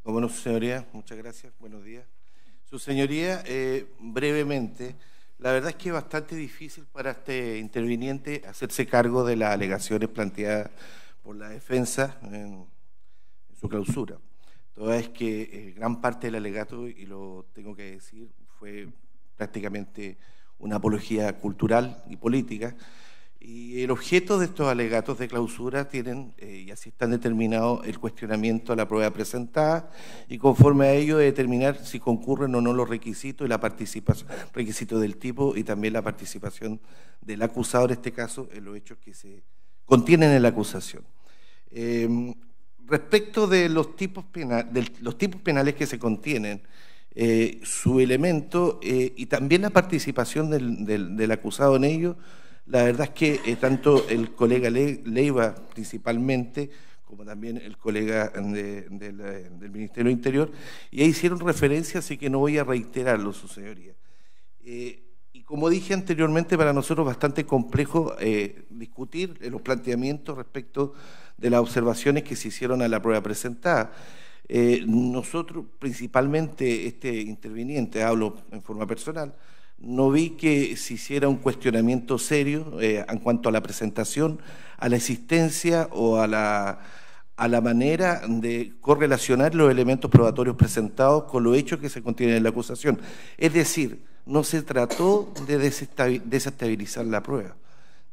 Cómo no, su señoría, muchas gracias, buenos días. Su señoría, eh, brevemente, la verdad es que es bastante difícil para este interviniente hacerse cargo de las alegaciones planteadas por la defensa en, su clausura. Toda es que eh, gran parte del alegato, y lo tengo que decir, fue prácticamente una apología cultural y política y el objeto de estos alegatos de clausura tienen, eh, y así están determinados, el cuestionamiento a la prueba presentada y conforme a ello determinar si concurren o no los requisitos y la participación, del tipo y también la participación del acusado, en este caso, en los hechos que se contienen en la acusación. Eh, respecto de los tipos, los tipos penales que se contienen, eh, su elemento y también la participación del, del, del acusado en ello, la verdad es que eh, tanto el colega Leiva principalmente, como también el colega del Ministerio del Interior, ya hicieron referencia, así que no voy a reiterarlo, su señoría. Eh, y como dije anteriormente, para nosotros es bastante complejo eh, discutir los planteamientos respecto de las observaciones que se hicieron a la prueba presentada. nosotros, principalmente este interviniente, hablo en forma personal, no vi que se hiciera un cuestionamiento serio eh, en cuanto a la presentación, a la existencia o a la, manera de correlacionar los elementos probatorios presentados con los hechos que se contienen en la acusación. Es decir, no se trató de desestabilizar la prueba,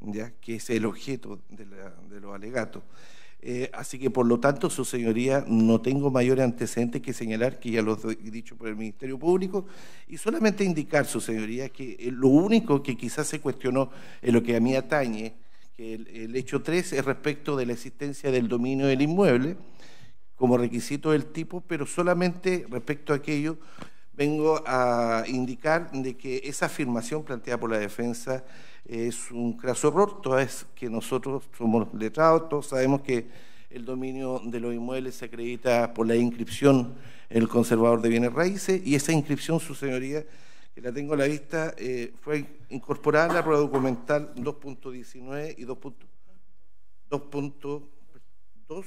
¿ya? que es el objeto de, de los alegatos. Eh, así que, por lo tanto, su señoría, no tengo mayores antecedentes que señalar, que ya lo he dicho por el Ministerio Público, y solamente indicar, su señoría, que eh, lo único que quizás se cuestionó en lo que a mí atañe, que el, el hecho 3 es respecto de la existencia del dominio del inmueble como requisito del tipo, pero solamente respecto a aquello vengo a indicar de que esa afirmación planteada por la defensa es un craso error, toda vez que nosotros somos letrados, todos sabemos que el dominio de los inmuebles se acredita por la inscripción en el conservador de bienes raíces y esa inscripción, su señoría, que la tengo a la vista, eh, fue incorporada en la prueba documental 2.19 y 2.2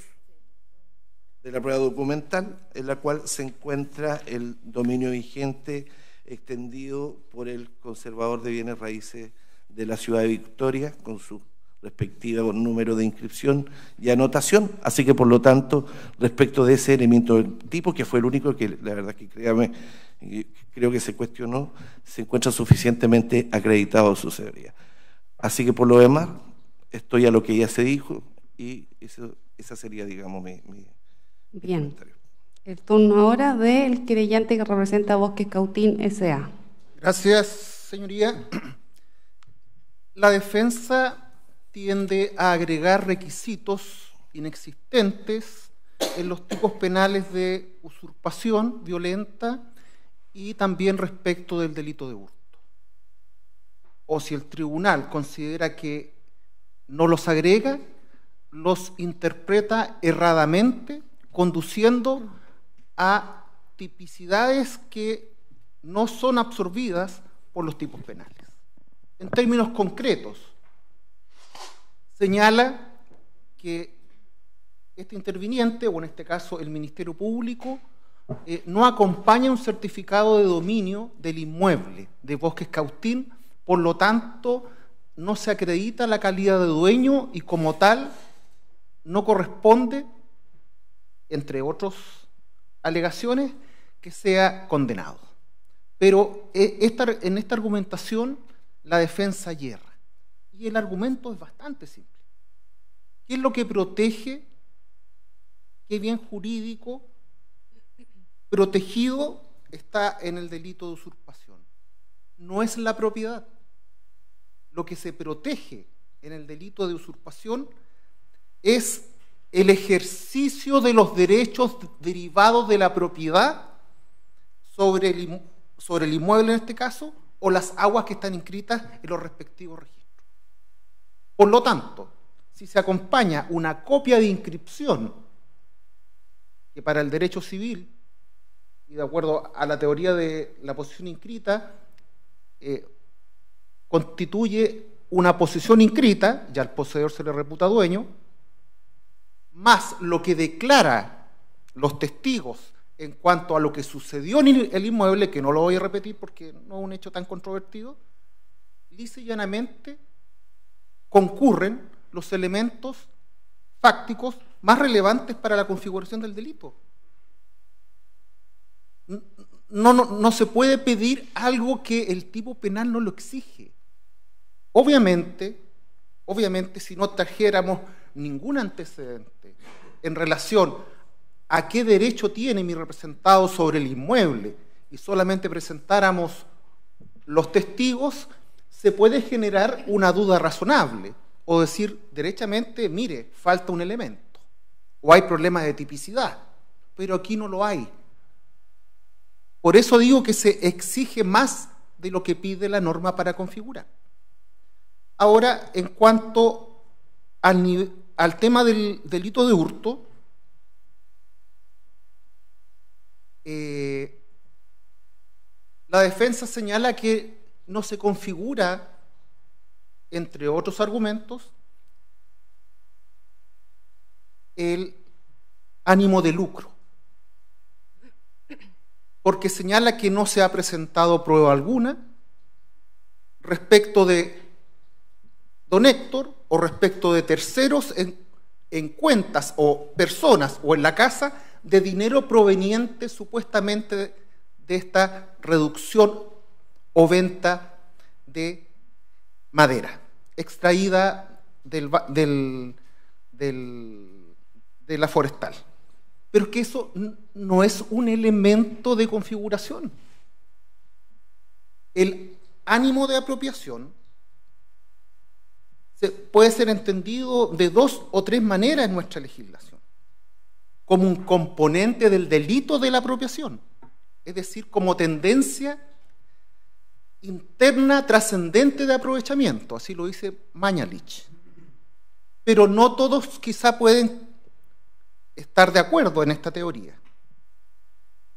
de la prueba documental, en la cual se encuentra el dominio vigente extendido por el conservador de bienes raíces de la ciudad de Victoria, con su respectivo número de inscripción y anotación. Así que, por lo tanto, respecto de ese elemento del tipo, que fue el único que, la verdad que créame, eh, creo que se cuestionó, se encuentra suficientemente acreditado su severidad. Así que, por lo demás, estoy a lo que ya se dijo y eso, esa sería, digamos, mi Bien. El turno ahora del querellante que representa Bosque Cautín S.A. Gracias, señoría. La defensa tiende a agregar requisitos inexistentes en los tipos penales de usurpación violenta y también respecto del delito de hurto. O si el tribunal considera que no los agrega, los interpreta erradamente conduciendo a tipicidades que no son absorbidas por los tipos penales. En términos concretos, señala que este interviniente, o en este caso el Ministerio Público, eh, no acompaña un certificado de dominio del inmueble de Bosques Caustín por lo tanto no se acredita la calidad de dueño y como tal no corresponde entre otras alegaciones, que sea condenado. Pero eh, en esta argumentación la defensa hierra. Y el argumento es bastante simple. ¿Qué es lo que protege? ¿Qué bien jurídico protegido está en el delito de usurpación? No es la propiedad. Lo que se protege en el delito de usurpación es el ejercicio de los derechos derivados de la propiedad sobre el, sobre el inmueble en este caso, o las aguas que están inscritas en los respectivos registros. Por lo tanto, si se acompaña una copia de inscripción, que para el derecho civil, y de acuerdo a la teoría de la posición inscrita, eh, constituye una posición inscrita, ya al poseedor se le reputa dueño, más lo que declara los testigos en cuanto a lo que sucedió en el inmueble, que no lo voy a repetir porque no es un hecho tan controvertido, dice llanamente concurren los elementos fácticos más relevantes para la configuración del delito. No, no, se puede pedir algo que el tipo penal no lo exige. Obviamente, obviamente si no trajéramos ningún antecedente, en relación a qué derecho tiene mi representado sobre el inmueble y solamente presentáramos los testigos, se puede generar una duda razonable o decir derechamente, mire, falta un elemento o hay problemas de tipicidad, pero aquí no lo hay. Por eso digo que se exige más de lo que pide la norma para configurar. Ahora, en cuanto al nivel al tema del delito de hurto, eh, la defensa señala que no se configura, entre otros argumentos, el ánimo de lucro, porque señala que no se ha presentado prueba alguna respecto de don Héctor o respecto de terceros en, cuentas o personas o en la casa de dinero proveniente supuestamente de, esta reducción o venta de madera extraída del, del, de la forestal. Pero que eso no es un elemento de configuración. El ánimo de apropiación puede ser entendido de dos o tres maneras en nuestra legislación. Como un componente del delito de la apropiación, es decir, como tendencia interna trascendente de aprovechamiento, así lo dice Mañalich. Pero no todos quizá pueden estar de acuerdo en esta teoría.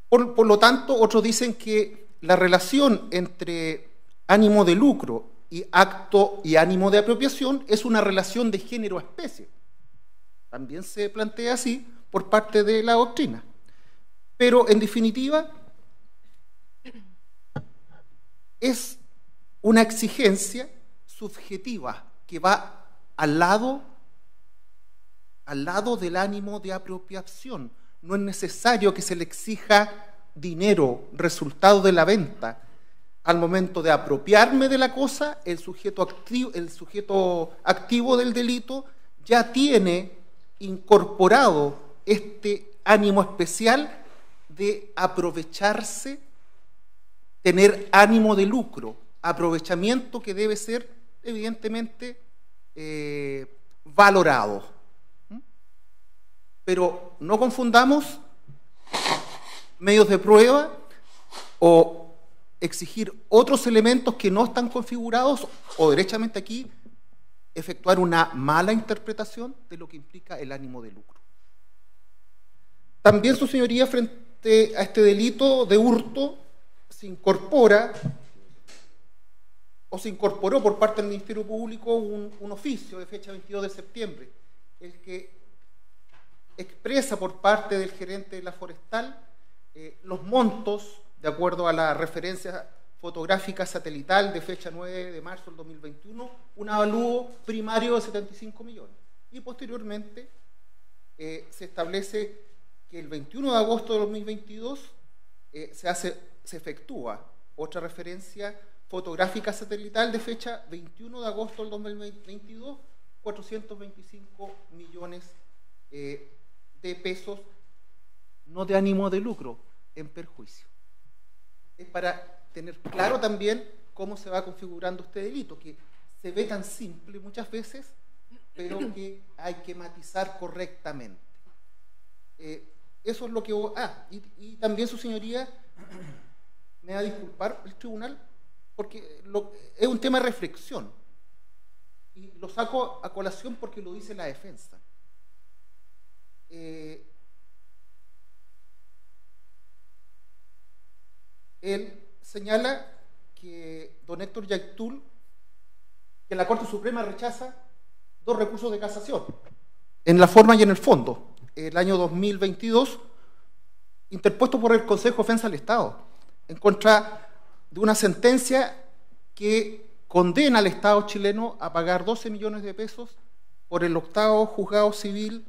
Por, lo tanto, otros dicen que la relación entre ánimo de lucro y acto y ánimo de apropiación es una relación de género a especie. También se plantea así por parte de la doctrina. Pero en definitiva, es una exigencia subjetiva que va al lado, al lado del ánimo de apropiación. No es necesario que se le exija dinero, resultado de la venta, al momento de apropiarme de la cosa, el sujeto activo, el sujeto activo del delito ya tiene incorporado este ánimo especial de aprovecharse, tener ánimo de lucro, aprovechamiento que debe ser evidentemente eh, valorado. ¿Mm? Pero no confundamos medios de prueba o exigir otros elementos que no están configurados o derechamente aquí efectuar una mala interpretación de lo que implica el ánimo de lucro. También su señoría frente a este delito de hurto se incorpora o se incorporó por parte del Ministerio Público un, oficio de fecha 22 de septiembre, el que expresa por parte del gerente de la forestal eh, los montos de acuerdo a la referencia fotográfica satelital de fecha 9 de marzo del 2021, un avalúo primario de 75 millones. Y posteriormente eh, se establece que el 21 de agosto del 2022 eh, se, efectúa otra referencia fotográfica satelital de fecha 21 de agosto del 2022, 425 millones eh, de pesos, no de ánimo de lucro, en perjuicio es para tener claro también cómo se va configurando este delito, que se ve tan simple muchas veces, pero que hay que matizar correctamente. Eh, eso es lo que... Ah, y, también su señoría me va a disculpar el tribunal, porque es un tema de reflexión. Y lo saco a colación porque lo dice la defensa. Eh, él señala que don Héctor Yactul, que la Corte Suprema rechaza dos recursos de casación, en la forma y en el fondo, el año 2022, interpuesto por el Consejo de Defensa del Estado, en contra de una sentencia que condena al Estado chileno a pagar 12 millones de pesos por el octavo juzgado civil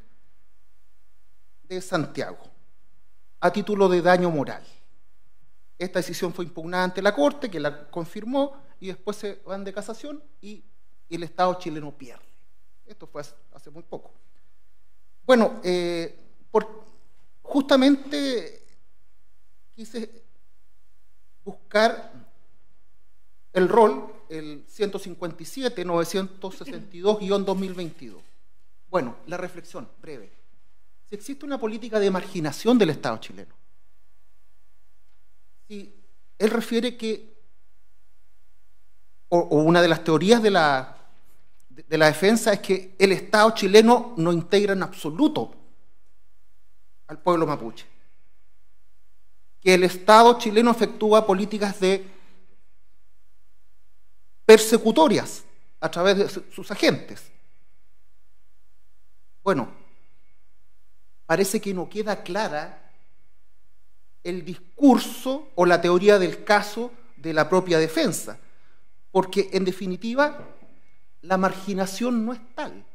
de Santiago, a título de daño moral. Esta decisión fue impugnada ante la Corte, que la confirmó, y después se van de casación y el Estado chileno pierde. Esto fue hace, muy poco. Bueno, eh, justamente quise buscar el rol, el 157-962-2022. Bueno, la reflexión breve. Si existe una política de marginación del Estado chileno, él refiere que, o, una de las teorías de la, de la defensa es que el Estado chileno no integra en absoluto al pueblo mapuche. Que el Estado chileno efectúa políticas de persecutorias a través de sus agentes. Bueno, parece que no queda clara el discurso o la teoría del caso de la propia defensa, porque en definitiva la marginación no es tal.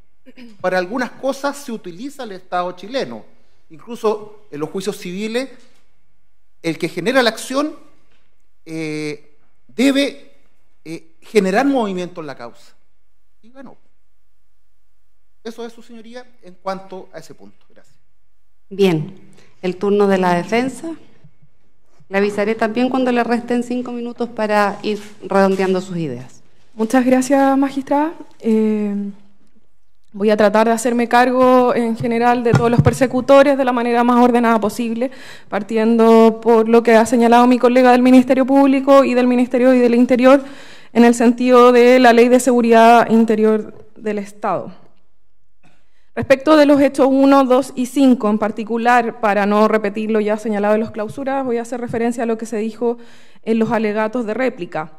Para algunas cosas se utiliza el Estado chileno, incluso en los juicios civiles, el que genera la acción eh, debe eh, generar movimiento en la causa. Y bueno Eso es, su señoría, en cuanto a ese punto. Gracias. Bien, el turno de la defensa. Le avisaré también cuando le resten cinco minutos para ir redondeando sus ideas. Muchas gracias, magistrada. Eh, voy a tratar de hacerme cargo en general de todos los persecutores de la manera más ordenada posible, partiendo por lo que ha señalado mi colega del Ministerio Público y del Ministerio y del Interior en el sentido de la Ley de Seguridad Interior del Estado. Respecto de los hechos 1, 2 y 5, en particular, para no repetir lo ya señalado en las clausuras, voy a hacer referencia a lo que se dijo en los alegatos de réplica.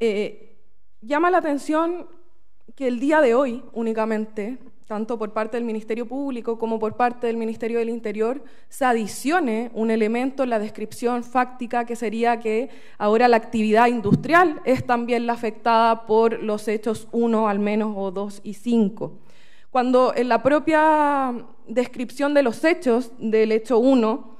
Eh, llama la atención que el día de hoy únicamente, tanto por parte del Ministerio Público como por parte del Ministerio del Interior, se adicione un elemento en la descripción fáctica que sería que ahora la actividad industrial es también la afectada por los hechos 1 al menos o 2 y 5. Cuando en la propia descripción de los hechos del hecho 1,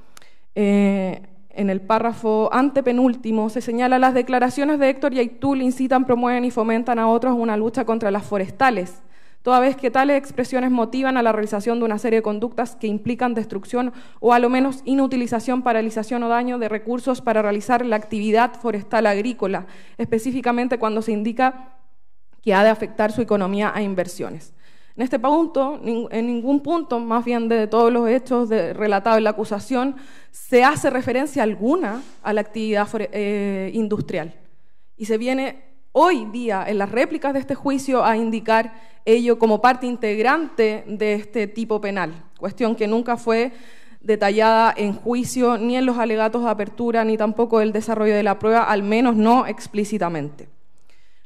eh, en el párrafo antepenúltimo, se señala las declaraciones de Héctor y Yaitul incitan, promueven y fomentan a otros una lucha contra las forestales, toda vez que tales expresiones motivan a la realización de una serie de conductas que implican destrucción o a lo menos inutilización, paralización o daño de recursos para realizar la actividad forestal agrícola, específicamente cuando se indica que ha de afectar su economía a inversiones. En este punto, en ningún punto, más bien de todos los hechos relatados en la acusación, se hace referencia alguna a la actividad eh, industrial. Y se viene hoy día en las réplicas de este juicio a indicar ello como parte integrante de este tipo penal, cuestión que nunca fue detallada en juicio ni en los alegatos de apertura ni tampoco el desarrollo de la prueba, al menos no explícitamente.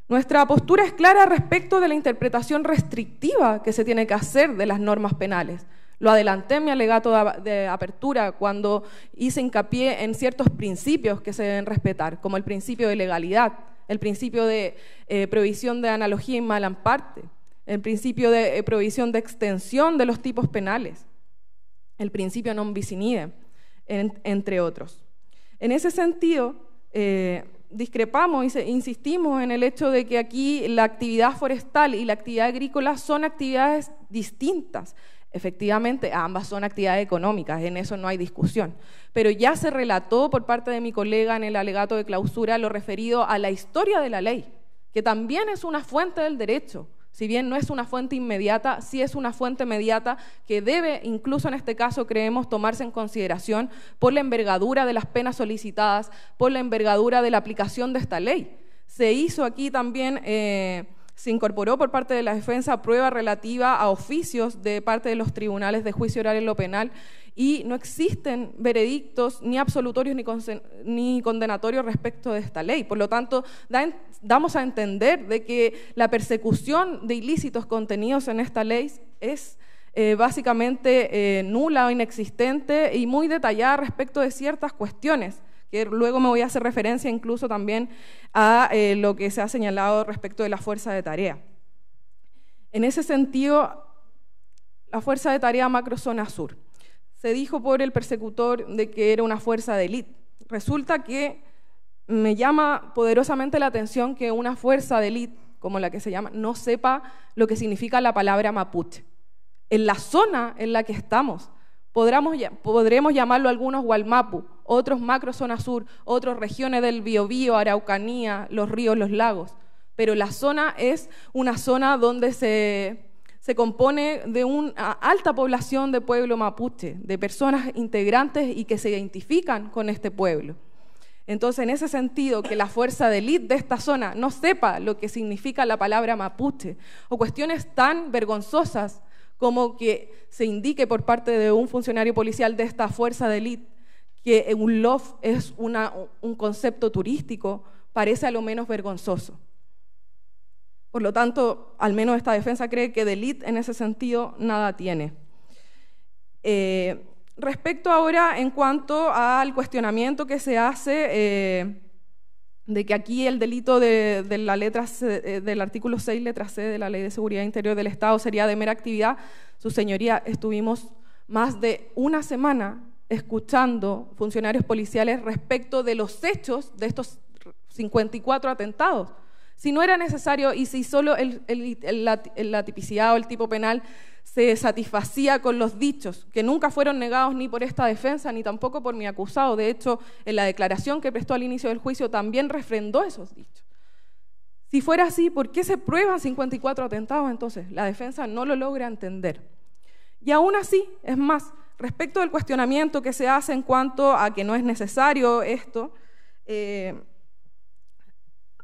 Nuestra postura es clara respecto de la interpretación restrictiva que se tiene que hacer de las normas penales. Lo adelanté en mi alegato de apertura cuando hice hincapié en ciertos principios que se deben respetar, como el principio de legalidad, el principio de eh, prohibición de analogía y malamparte, el principio de eh, prohibición de extensión de los tipos penales, el principio non vicinide, entre otros. En ese sentido, eh, discrepamos e insistimos en el hecho de que aquí la actividad forestal y la actividad agrícola son actividades distintas. Efectivamente, ambas son actividades económicas, en eso no hay discusión. Pero ya se relató por parte de mi colega en el alegato de clausura lo referido a la historia de la ley, que también es una fuente del derecho. Si bien no es una fuente inmediata, sí es una fuente inmediata que debe, incluso en este caso creemos, tomarse en consideración por la envergadura de las penas solicitadas, por la envergadura de la aplicación de esta ley. Se hizo aquí también... Eh, se incorporó por parte de la defensa prueba relativa a oficios de parte de los tribunales de juicio oral en lo penal y no existen veredictos ni absolutorios ni, condenatorios respecto de esta ley. Por lo tanto, damos a entender de que la persecución de ilícitos contenidos en esta ley es eh, básicamente eh, nula o inexistente y muy detallada respecto de ciertas cuestiones luego me voy a hacer referencia incluso también a eh, lo que se ha señalado respecto de la fuerza de tarea. En ese sentido, la fuerza de tarea macrozona sur. Se dijo por el persecutor de que era una fuerza de élite. Resulta que me llama poderosamente la atención que una fuerza de élite, como la que se llama, no sepa lo que significa la palabra mapuche. En la zona en la que estamos, podremos, podremos llamarlo algunos Walmapu, otros macro zonas sur, otras regiones del Biobío, Araucanía, los ríos, los lagos. Pero la zona es una zona donde se, se compone de una alta población de pueblo mapuche, de personas integrantes y que se identifican con este pueblo. Entonces, en ese sentido, que la fuerza de élite de esta zona no sepa lo que significa la palabra mapuche, o cuestiones tan vergonzosas como que se indique por parte de un funcionario policial de esta fuerza de élite que un loft es una, un concepto turístico, parece a lo menos vergonzoso. Por lo tanto, al menos esta defensa cree que delit, en ese sentido nada tiene. Eh, respecto ahora en cuanto al cuestionamiento que se hace eh, de que aquí el delito de, letra eh, del artículo 6, letra C de la Ley de Seguridad Interior del Estado sería de mera actividad, su señoría, estuvimos más de una semana escuchando funcionarios policiales respecto de los hechos de estos 54 atentados. Si no era necesario y si solo la, la, tipicidad o el tipo penal se satisfacía con los dichos, que nunca fueron negados ni por esta defensa ni tampoco por mi acusado. De hecho, en la declaración que prestó al inicio del juicio también refrendó esos dichos. Si fuera así, ¿por qué se prueban 54 atentados entonces? La defensa no lo logra entender. Y aún así, es más, Respecto al cuestionamiento que se hace en cuanto a que no es necesario esto, eh,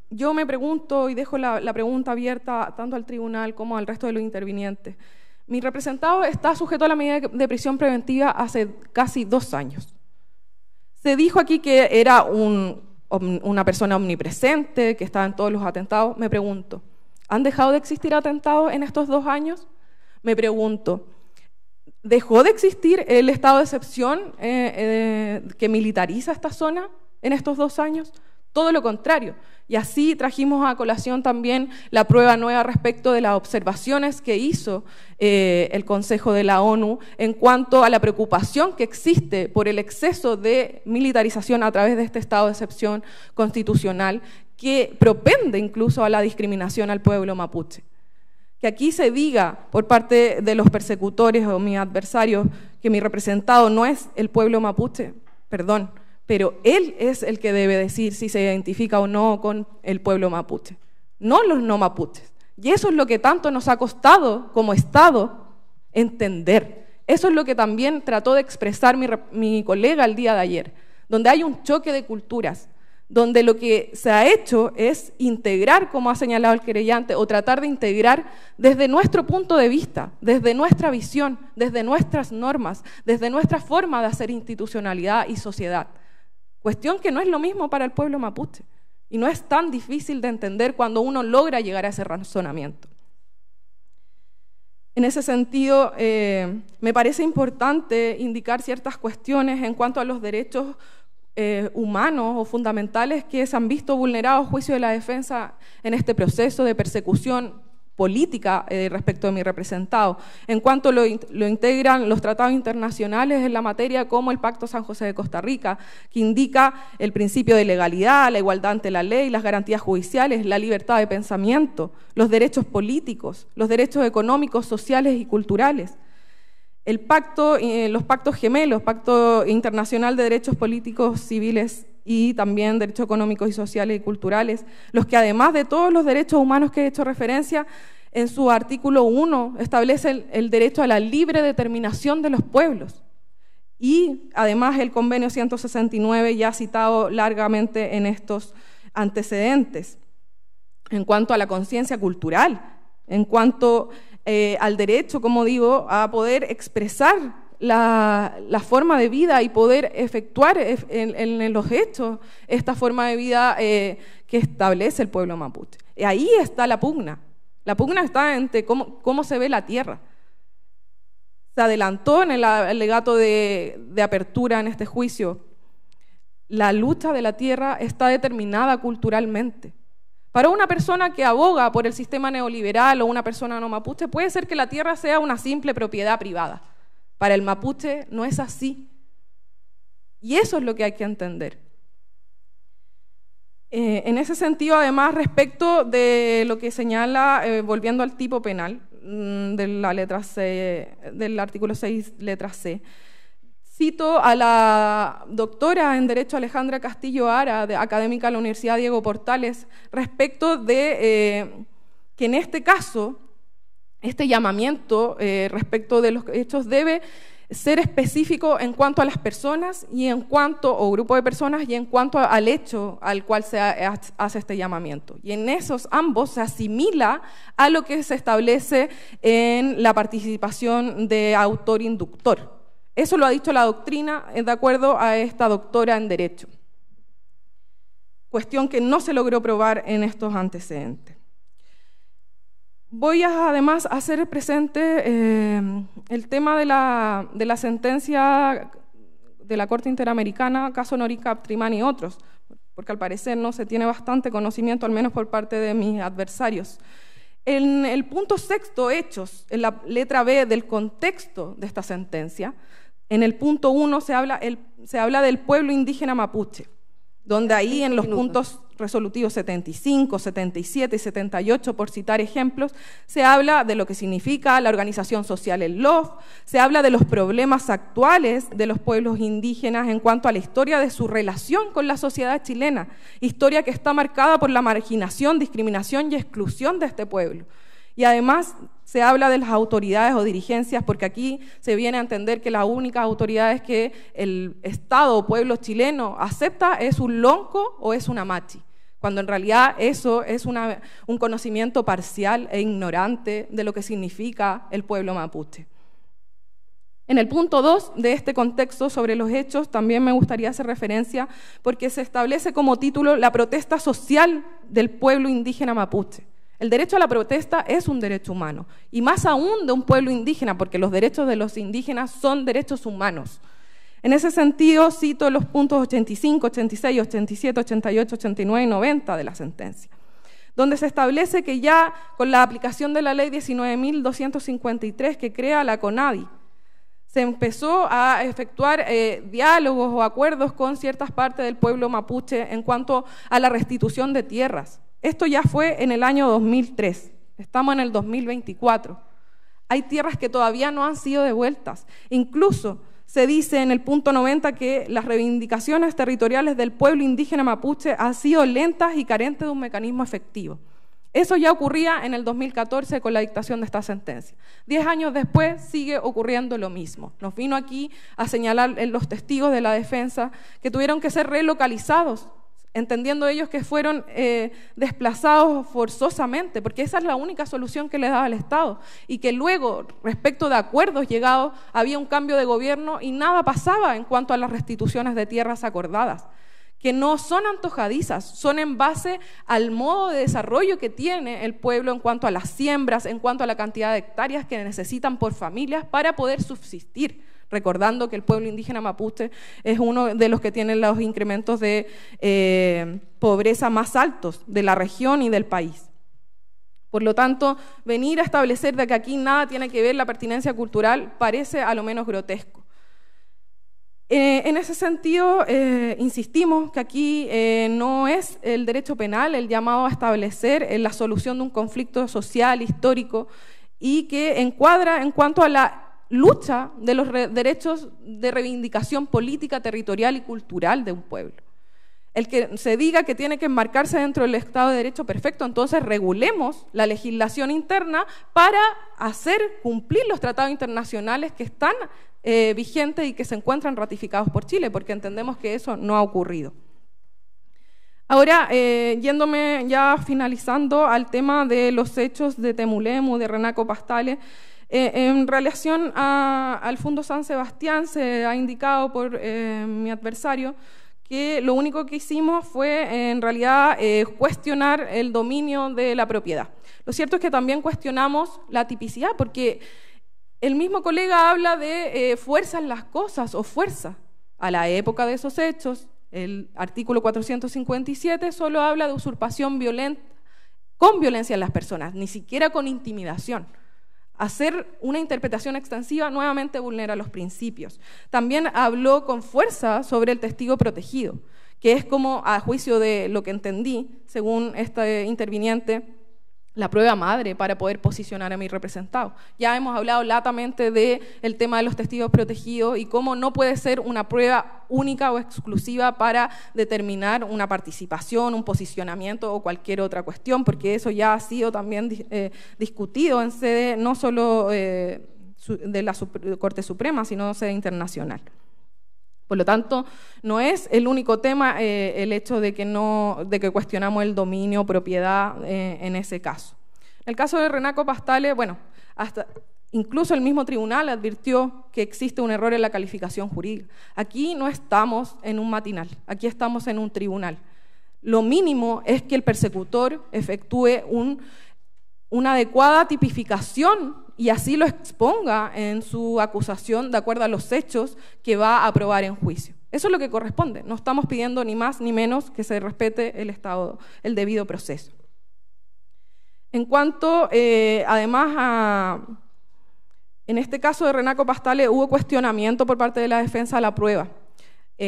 yo me pregunto y dejo la, pregunta abierta tanto al tribunal como al resto de los intervinientes. Mi representado está sujeto a la medida de prisión preventiva hace casi dos años. Se dijo aquí que era una persona omnipresente, que estaba en todos los atentados. Me pregunto, ¿han dejado de existir atentados en estos dos años? Me pregunto, dejó de existir el estado de excepción eh, eh, que militariza esta zona en estos dos años. Todo lo contrario. Y así trajimos a colación también la prueba nueva respecto de las observaciones que hizo eh, el Consejo de la ONU en cuanto a la preocupación que existe por el exceso de militarización a través de este estado de excepción constitucional que propende incluso a la discriminación al pueblo mapuche que aquí se diga por parte de los persecutores o mis adversarios que mi representado no es el pueblo mapuche, perdón, pero él es el que debe decir si se identifica o no con el pueblo mapuche, no los no mapuches. Y eso es lo que tanto nos ha costado como Estado entender. Eso es lo que también trató de expresar mi, mi colega el día de ayer, donde hay un choque de culturas, donde lo que se ha hecho es integrar, como ha señalado el querellante, o tratar de integrar desde nuestro punto de vista, desde nuestra visión, desde nuestras normas, desde nuestra forma de hacer institucionalidad y sociedad. Cuestión que no es lo mismo para el pueblo mapuche y no es tan difícil de entender cuando uno logra llegar a ese razonamiento. En ese sentido, eh, me parece importante indicar ciertas cuestiones en cuanto a los derechos eh, humanos o fundamentales que se han visto vulnerados juicio de la defensa en este proceso de persecución política eh, respecto de mi representado. En cuanto lo, lo, integran los tratados internacionales en la materia, como el Pacto San José de Costa Rica, que indica el principio de legalidad, la igualdad ante la ley, las garantías judiciales, la libertad de pensamiento, los derechos políticos, los derechos económicos, sociales y culturales. El pacto, eh, los pactos gemelos, Pacto Internacional de Derechos Políticos, Civiles y también derechos económicos y sociales y culturales, los que además de todos los derechos humanos que he hecho referencia, en su artículo 1 establece el, el derecho a la libre determinación de los pueblos. Y además el convenio 169 ya citado largamente en estos antecedentes, en cuanto a la conciencia cultural, en cuanto eh, al derecho, como digo, a poder expresar la, forma de vida y poder efectuar en, los hechos esta forma de vida eh, que establece el pueblo mapuche. Y ahí está la pugna. La pugna está entre cómo, se ve la tierra. Se adelantó en el legato de apertura en este juicio. La lucha de la tierra está determinada culturalmente. Para una persona que aboga por el sistema neoliberal o una persona no mapuche, puede ser que la tierra sea una simple propiedad privada. Para el mapuche no es así. Y eso es lo que hay que entender. Eh, en ese sentido, además, respecto de lo que señala, eh, volviendo al tipo penal mm, de la letra C, del artículo 6, letra C, Cito a la doctora en Derecho Alejandra Castillo Ara, de, académica de la Universidad Diego Portales, respecto de eh, que en este caso, este llamamiento eh, respecto de los hechos debe ser específico en cuanto a las personas y en cuanto, o grupo de personas, y en cuanto al hecho al cual se hace este llamamiento. Y en esos ambos se asimila a lo que se establece en la participación de autor-inductor. Eso lo ha dicho la doctrina eh, de acuerdo a esta doctora en Derecho. Cuestión que no se logró probar en estos antecedentes. Voy a, además a hacer presente eh, el tema de la, sentencia de la Corte Interamericana, caso Norica Trimani y otros, porque al parecer no se tiene bastante conocimiento, al menos por parte de mis adversarios. En el punto sexto, hechos, en la letra B del contexto de esta sentencia, en el punto 1 se habla, se habla del pueblo indígena mapuche, donde ahí en los puntos resolutivos 75, 77 y 78, por citar ejemplos, se habla de lo que significa la organización social el LOF, se habla de los problemas actuales de los pueblos indígenas en cuanto a la historia de su relación con la sociedad chilena, historia que está marcada por la marginación, discriminación y exclusión de este pueblo. Y además se habla de las autoridades o dirigencias, porque aquí se viene a entender que las únicas autoridades que el Estado o pueblo chileno acepta es un lonco o es una machi, cuando en realidad eso es un conocimiento parcial e ignorante de lo que significa el pueblo mapuche. En el punto 2 de este contexto sobre los hechos también me gustaría hacer referencia porque se establece como título la protesta social del pueblo indígena mapuche. El derecho a la protesta es un derecho humano, y más aún de un pueblo indígena, porque los derechos de los indígenas son derechos humanos. En ese sentido, cito los puntos 85, 86, 87, 88, 89 y 90 de la sentencia, donde se establece que ya con la aplicación de la ley 19.253 que crea la CONADI, se empezó a efectuar eh, diálogos o acuerdos con ciertas partes del pueblo mapuche en cuanto a la restitución de tierras esto ya fue en el año 2003, estamos en el 2024. Hay tierras que todavía no han sido devueltas. Incluso se dice en el punto 90 que las reivindicaciones territoriales del pueblo indígena mapuche han sido lentas y carentes de un mecanismo efectivo. Eso ya ocurría en el 2014 con la dictación de esta sentencia. Diez años después sigue ocurriendo lo mismo. Nos vino aquí a señalar en los testigos de la defensa que tuvieron que ser relocalizados entendiendo ellos que fueron eh, desplazados forzosamente, porque esa es la única solución que le daba el Estado, y que luego, respecto de acuerdos llegados, había un cambio de gobierno y nada pasaba en cuanto a las restituciones de tierras acordadas, que no son antojadizas, son en base al modo de desarrollo que tiene el pueblo en cuanto a las siembras, en cuanto a la cantidad de hectáreas que necesitan por familias para poder subsistir recordando que el pueblo indígena mapuche es uno de los que tienen los incrementos de eh, pobreza más altos de la región y del país. Por lo tanto, venir a establecer de que aquí nada tiene que ver la pertinencia cultural parece a lo menos grotesco. Eh, en ese sentido, eh, insistimos que aquí no es el derecho penal el llamado a establecer la solución de un conflicto social, histórico, y que encuadra en cuanto a la lucha de los derechos de reivindicación política, territorial y cultural de un pueblo. El que se diga que tiene que enmarcarse dentro del Estado de Derecho perfecto, entonces regulemos la legislación interna para hacer cumplir los tratados internacionales que están eh, vigentes y que se encuentran ratificados por Chile, porque entendemos que eso no ha ocurrido. Ahora, eh, yéndome ya finalizando al tema de los hechos de Temulemu, de Renaco Pastales, eh, en relación al Fondo San Sebastián, se ha indicado por eh, mi adversario que lo único que hicimos fue en realidad eh, cuestionar el dominio de la propiedad. Lo cierto es que también cuestionamos la tipicidad, porque el mismo colega habla de fuerza en las cosas o fuerza. A la época de esos hechos, el artículo 457 solo habla de usurpación violenta, con violencia en las personas, ni siquiera con intimidación. Hacer una interpretación extensiva nuevamente vulnera los principios. También habló con fuerza sobre el testigo protegido, que es como, a juicio de lo que entendí, según este interviniente, la prueba madre para poder posicionar a mi representado. Ya hemos hablado latamente del tema de los testigos protegidos y cómo no puede ser una prueba única o exclusiva para determinar una participación, un posicionamiento o cualquier otra cuestión, porque eso ya ha sido también eh, discutido en sede no solo eh, de la Corte Suprema, sino en sede internacional. Por lo tanto, no es el único tema eh, el hecho de que, no, de que cuestionamos el dominio, propiedad eh, en ese caso. En el caso de Renaco Pastale, bueno, hasta incluso el mismo tribunal advirtió que existe un error en la calificación jurídica. Aquí no estamos en un matinal, aquí estamos en un tribunal. Lo mínimo es que el persecutor efectúe una adecuada tipificación y así lo exponga en su acusación de acuerdo a los hechos que va a aprobar en juicio. Eso es lo que corresponde. No estamos pidiendo ni más ni menos que se respete el Estado, el debido proceso. En cuanto, eh, además, a, en este caso de Renaco Pastale hubo cuestionamiento por parte de la defensa a la prueba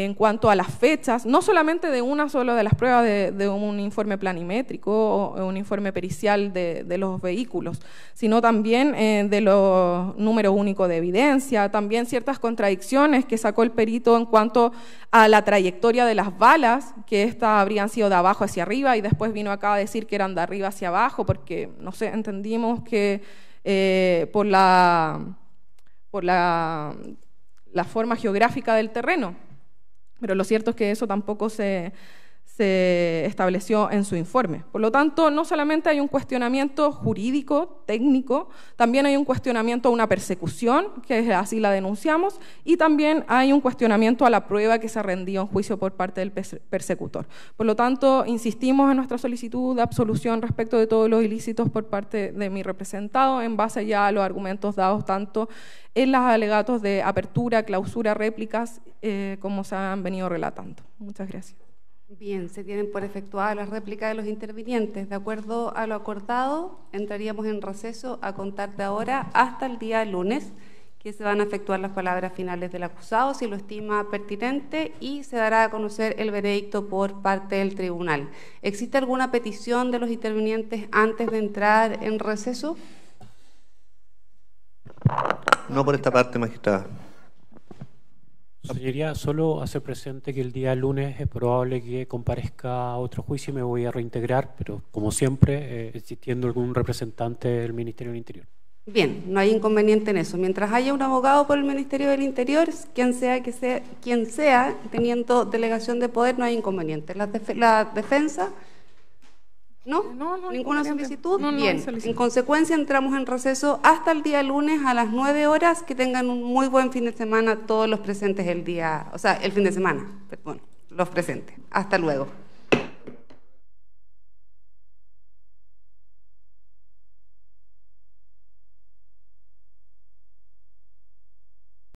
en cuanto a las fechas, no solamente de una sola de las pruebas de, un informe planimétrico o un informe pericial de, los vehículos, sino también eh, de los números únicos de evidencia, también ciertas contradicciones que sacó el perito en cuanto a la trayectoria de las balas, que estas habrían sido de abajo hacia arriba y después vino acá a decir que eran de arriba hacia abajo, porque, no sé, entendimos que eh, por por la forma geográfica del terreno pero lo cierto es que eso tampoco se, se estableció en su informe. Por lo tanto, no solamente hay un cuestionamiento jurídico, técnico, también hay un cuestionamiento a una persecución, que así la denunciamos, y también hay un cuestionamiento a la prueba que se rendía en juicio por parte del persecutor. Por lo tanto, insistimos en nuestra solicitud de absolución respecto de todos los ilícitos por parte de mi representado, en base ya a los argumentos dados tanto en los alegatos de apertura, clausura, réplicas, eh, como se han venido relatando. Muchas gracias. Bien, se tienen por efectuadas las réplicas de los intervinientes. De acuerdo a lo acordado, entraríamos en receso a contar de ahora hasta el día lunes, que se van a efectuar las palabras finales del acusado, si lo estima pertinente, y se dará a conocer el veredicto por parte del tribunal. ¿Existe alguna petición de los intervinientes antes de entrar en receso? No por esta parte, magistrada. Señoría, solo hacer presente que el día lunes es probable que comparezca a otro juicio y me voy a reintegrar, pero como siempre, eh, existiendo algún representante del Ministerio del Interior. Bien, no hay inconveniente en eso. Mientras haya un abogado por el Ministerio del Interior, quien sea que sea, quien sea, teniendo delegación de poder, no hay inconveniente. la, la defensa no, ninguna solicitud. Bien, en consecuencia entramos en receso hasta el día lunes a las 9 horas. Que tengan un muy buen fin de semana todos los presentes el día, o sea, el fin de semana, perdón, los presentes. Hasta luego.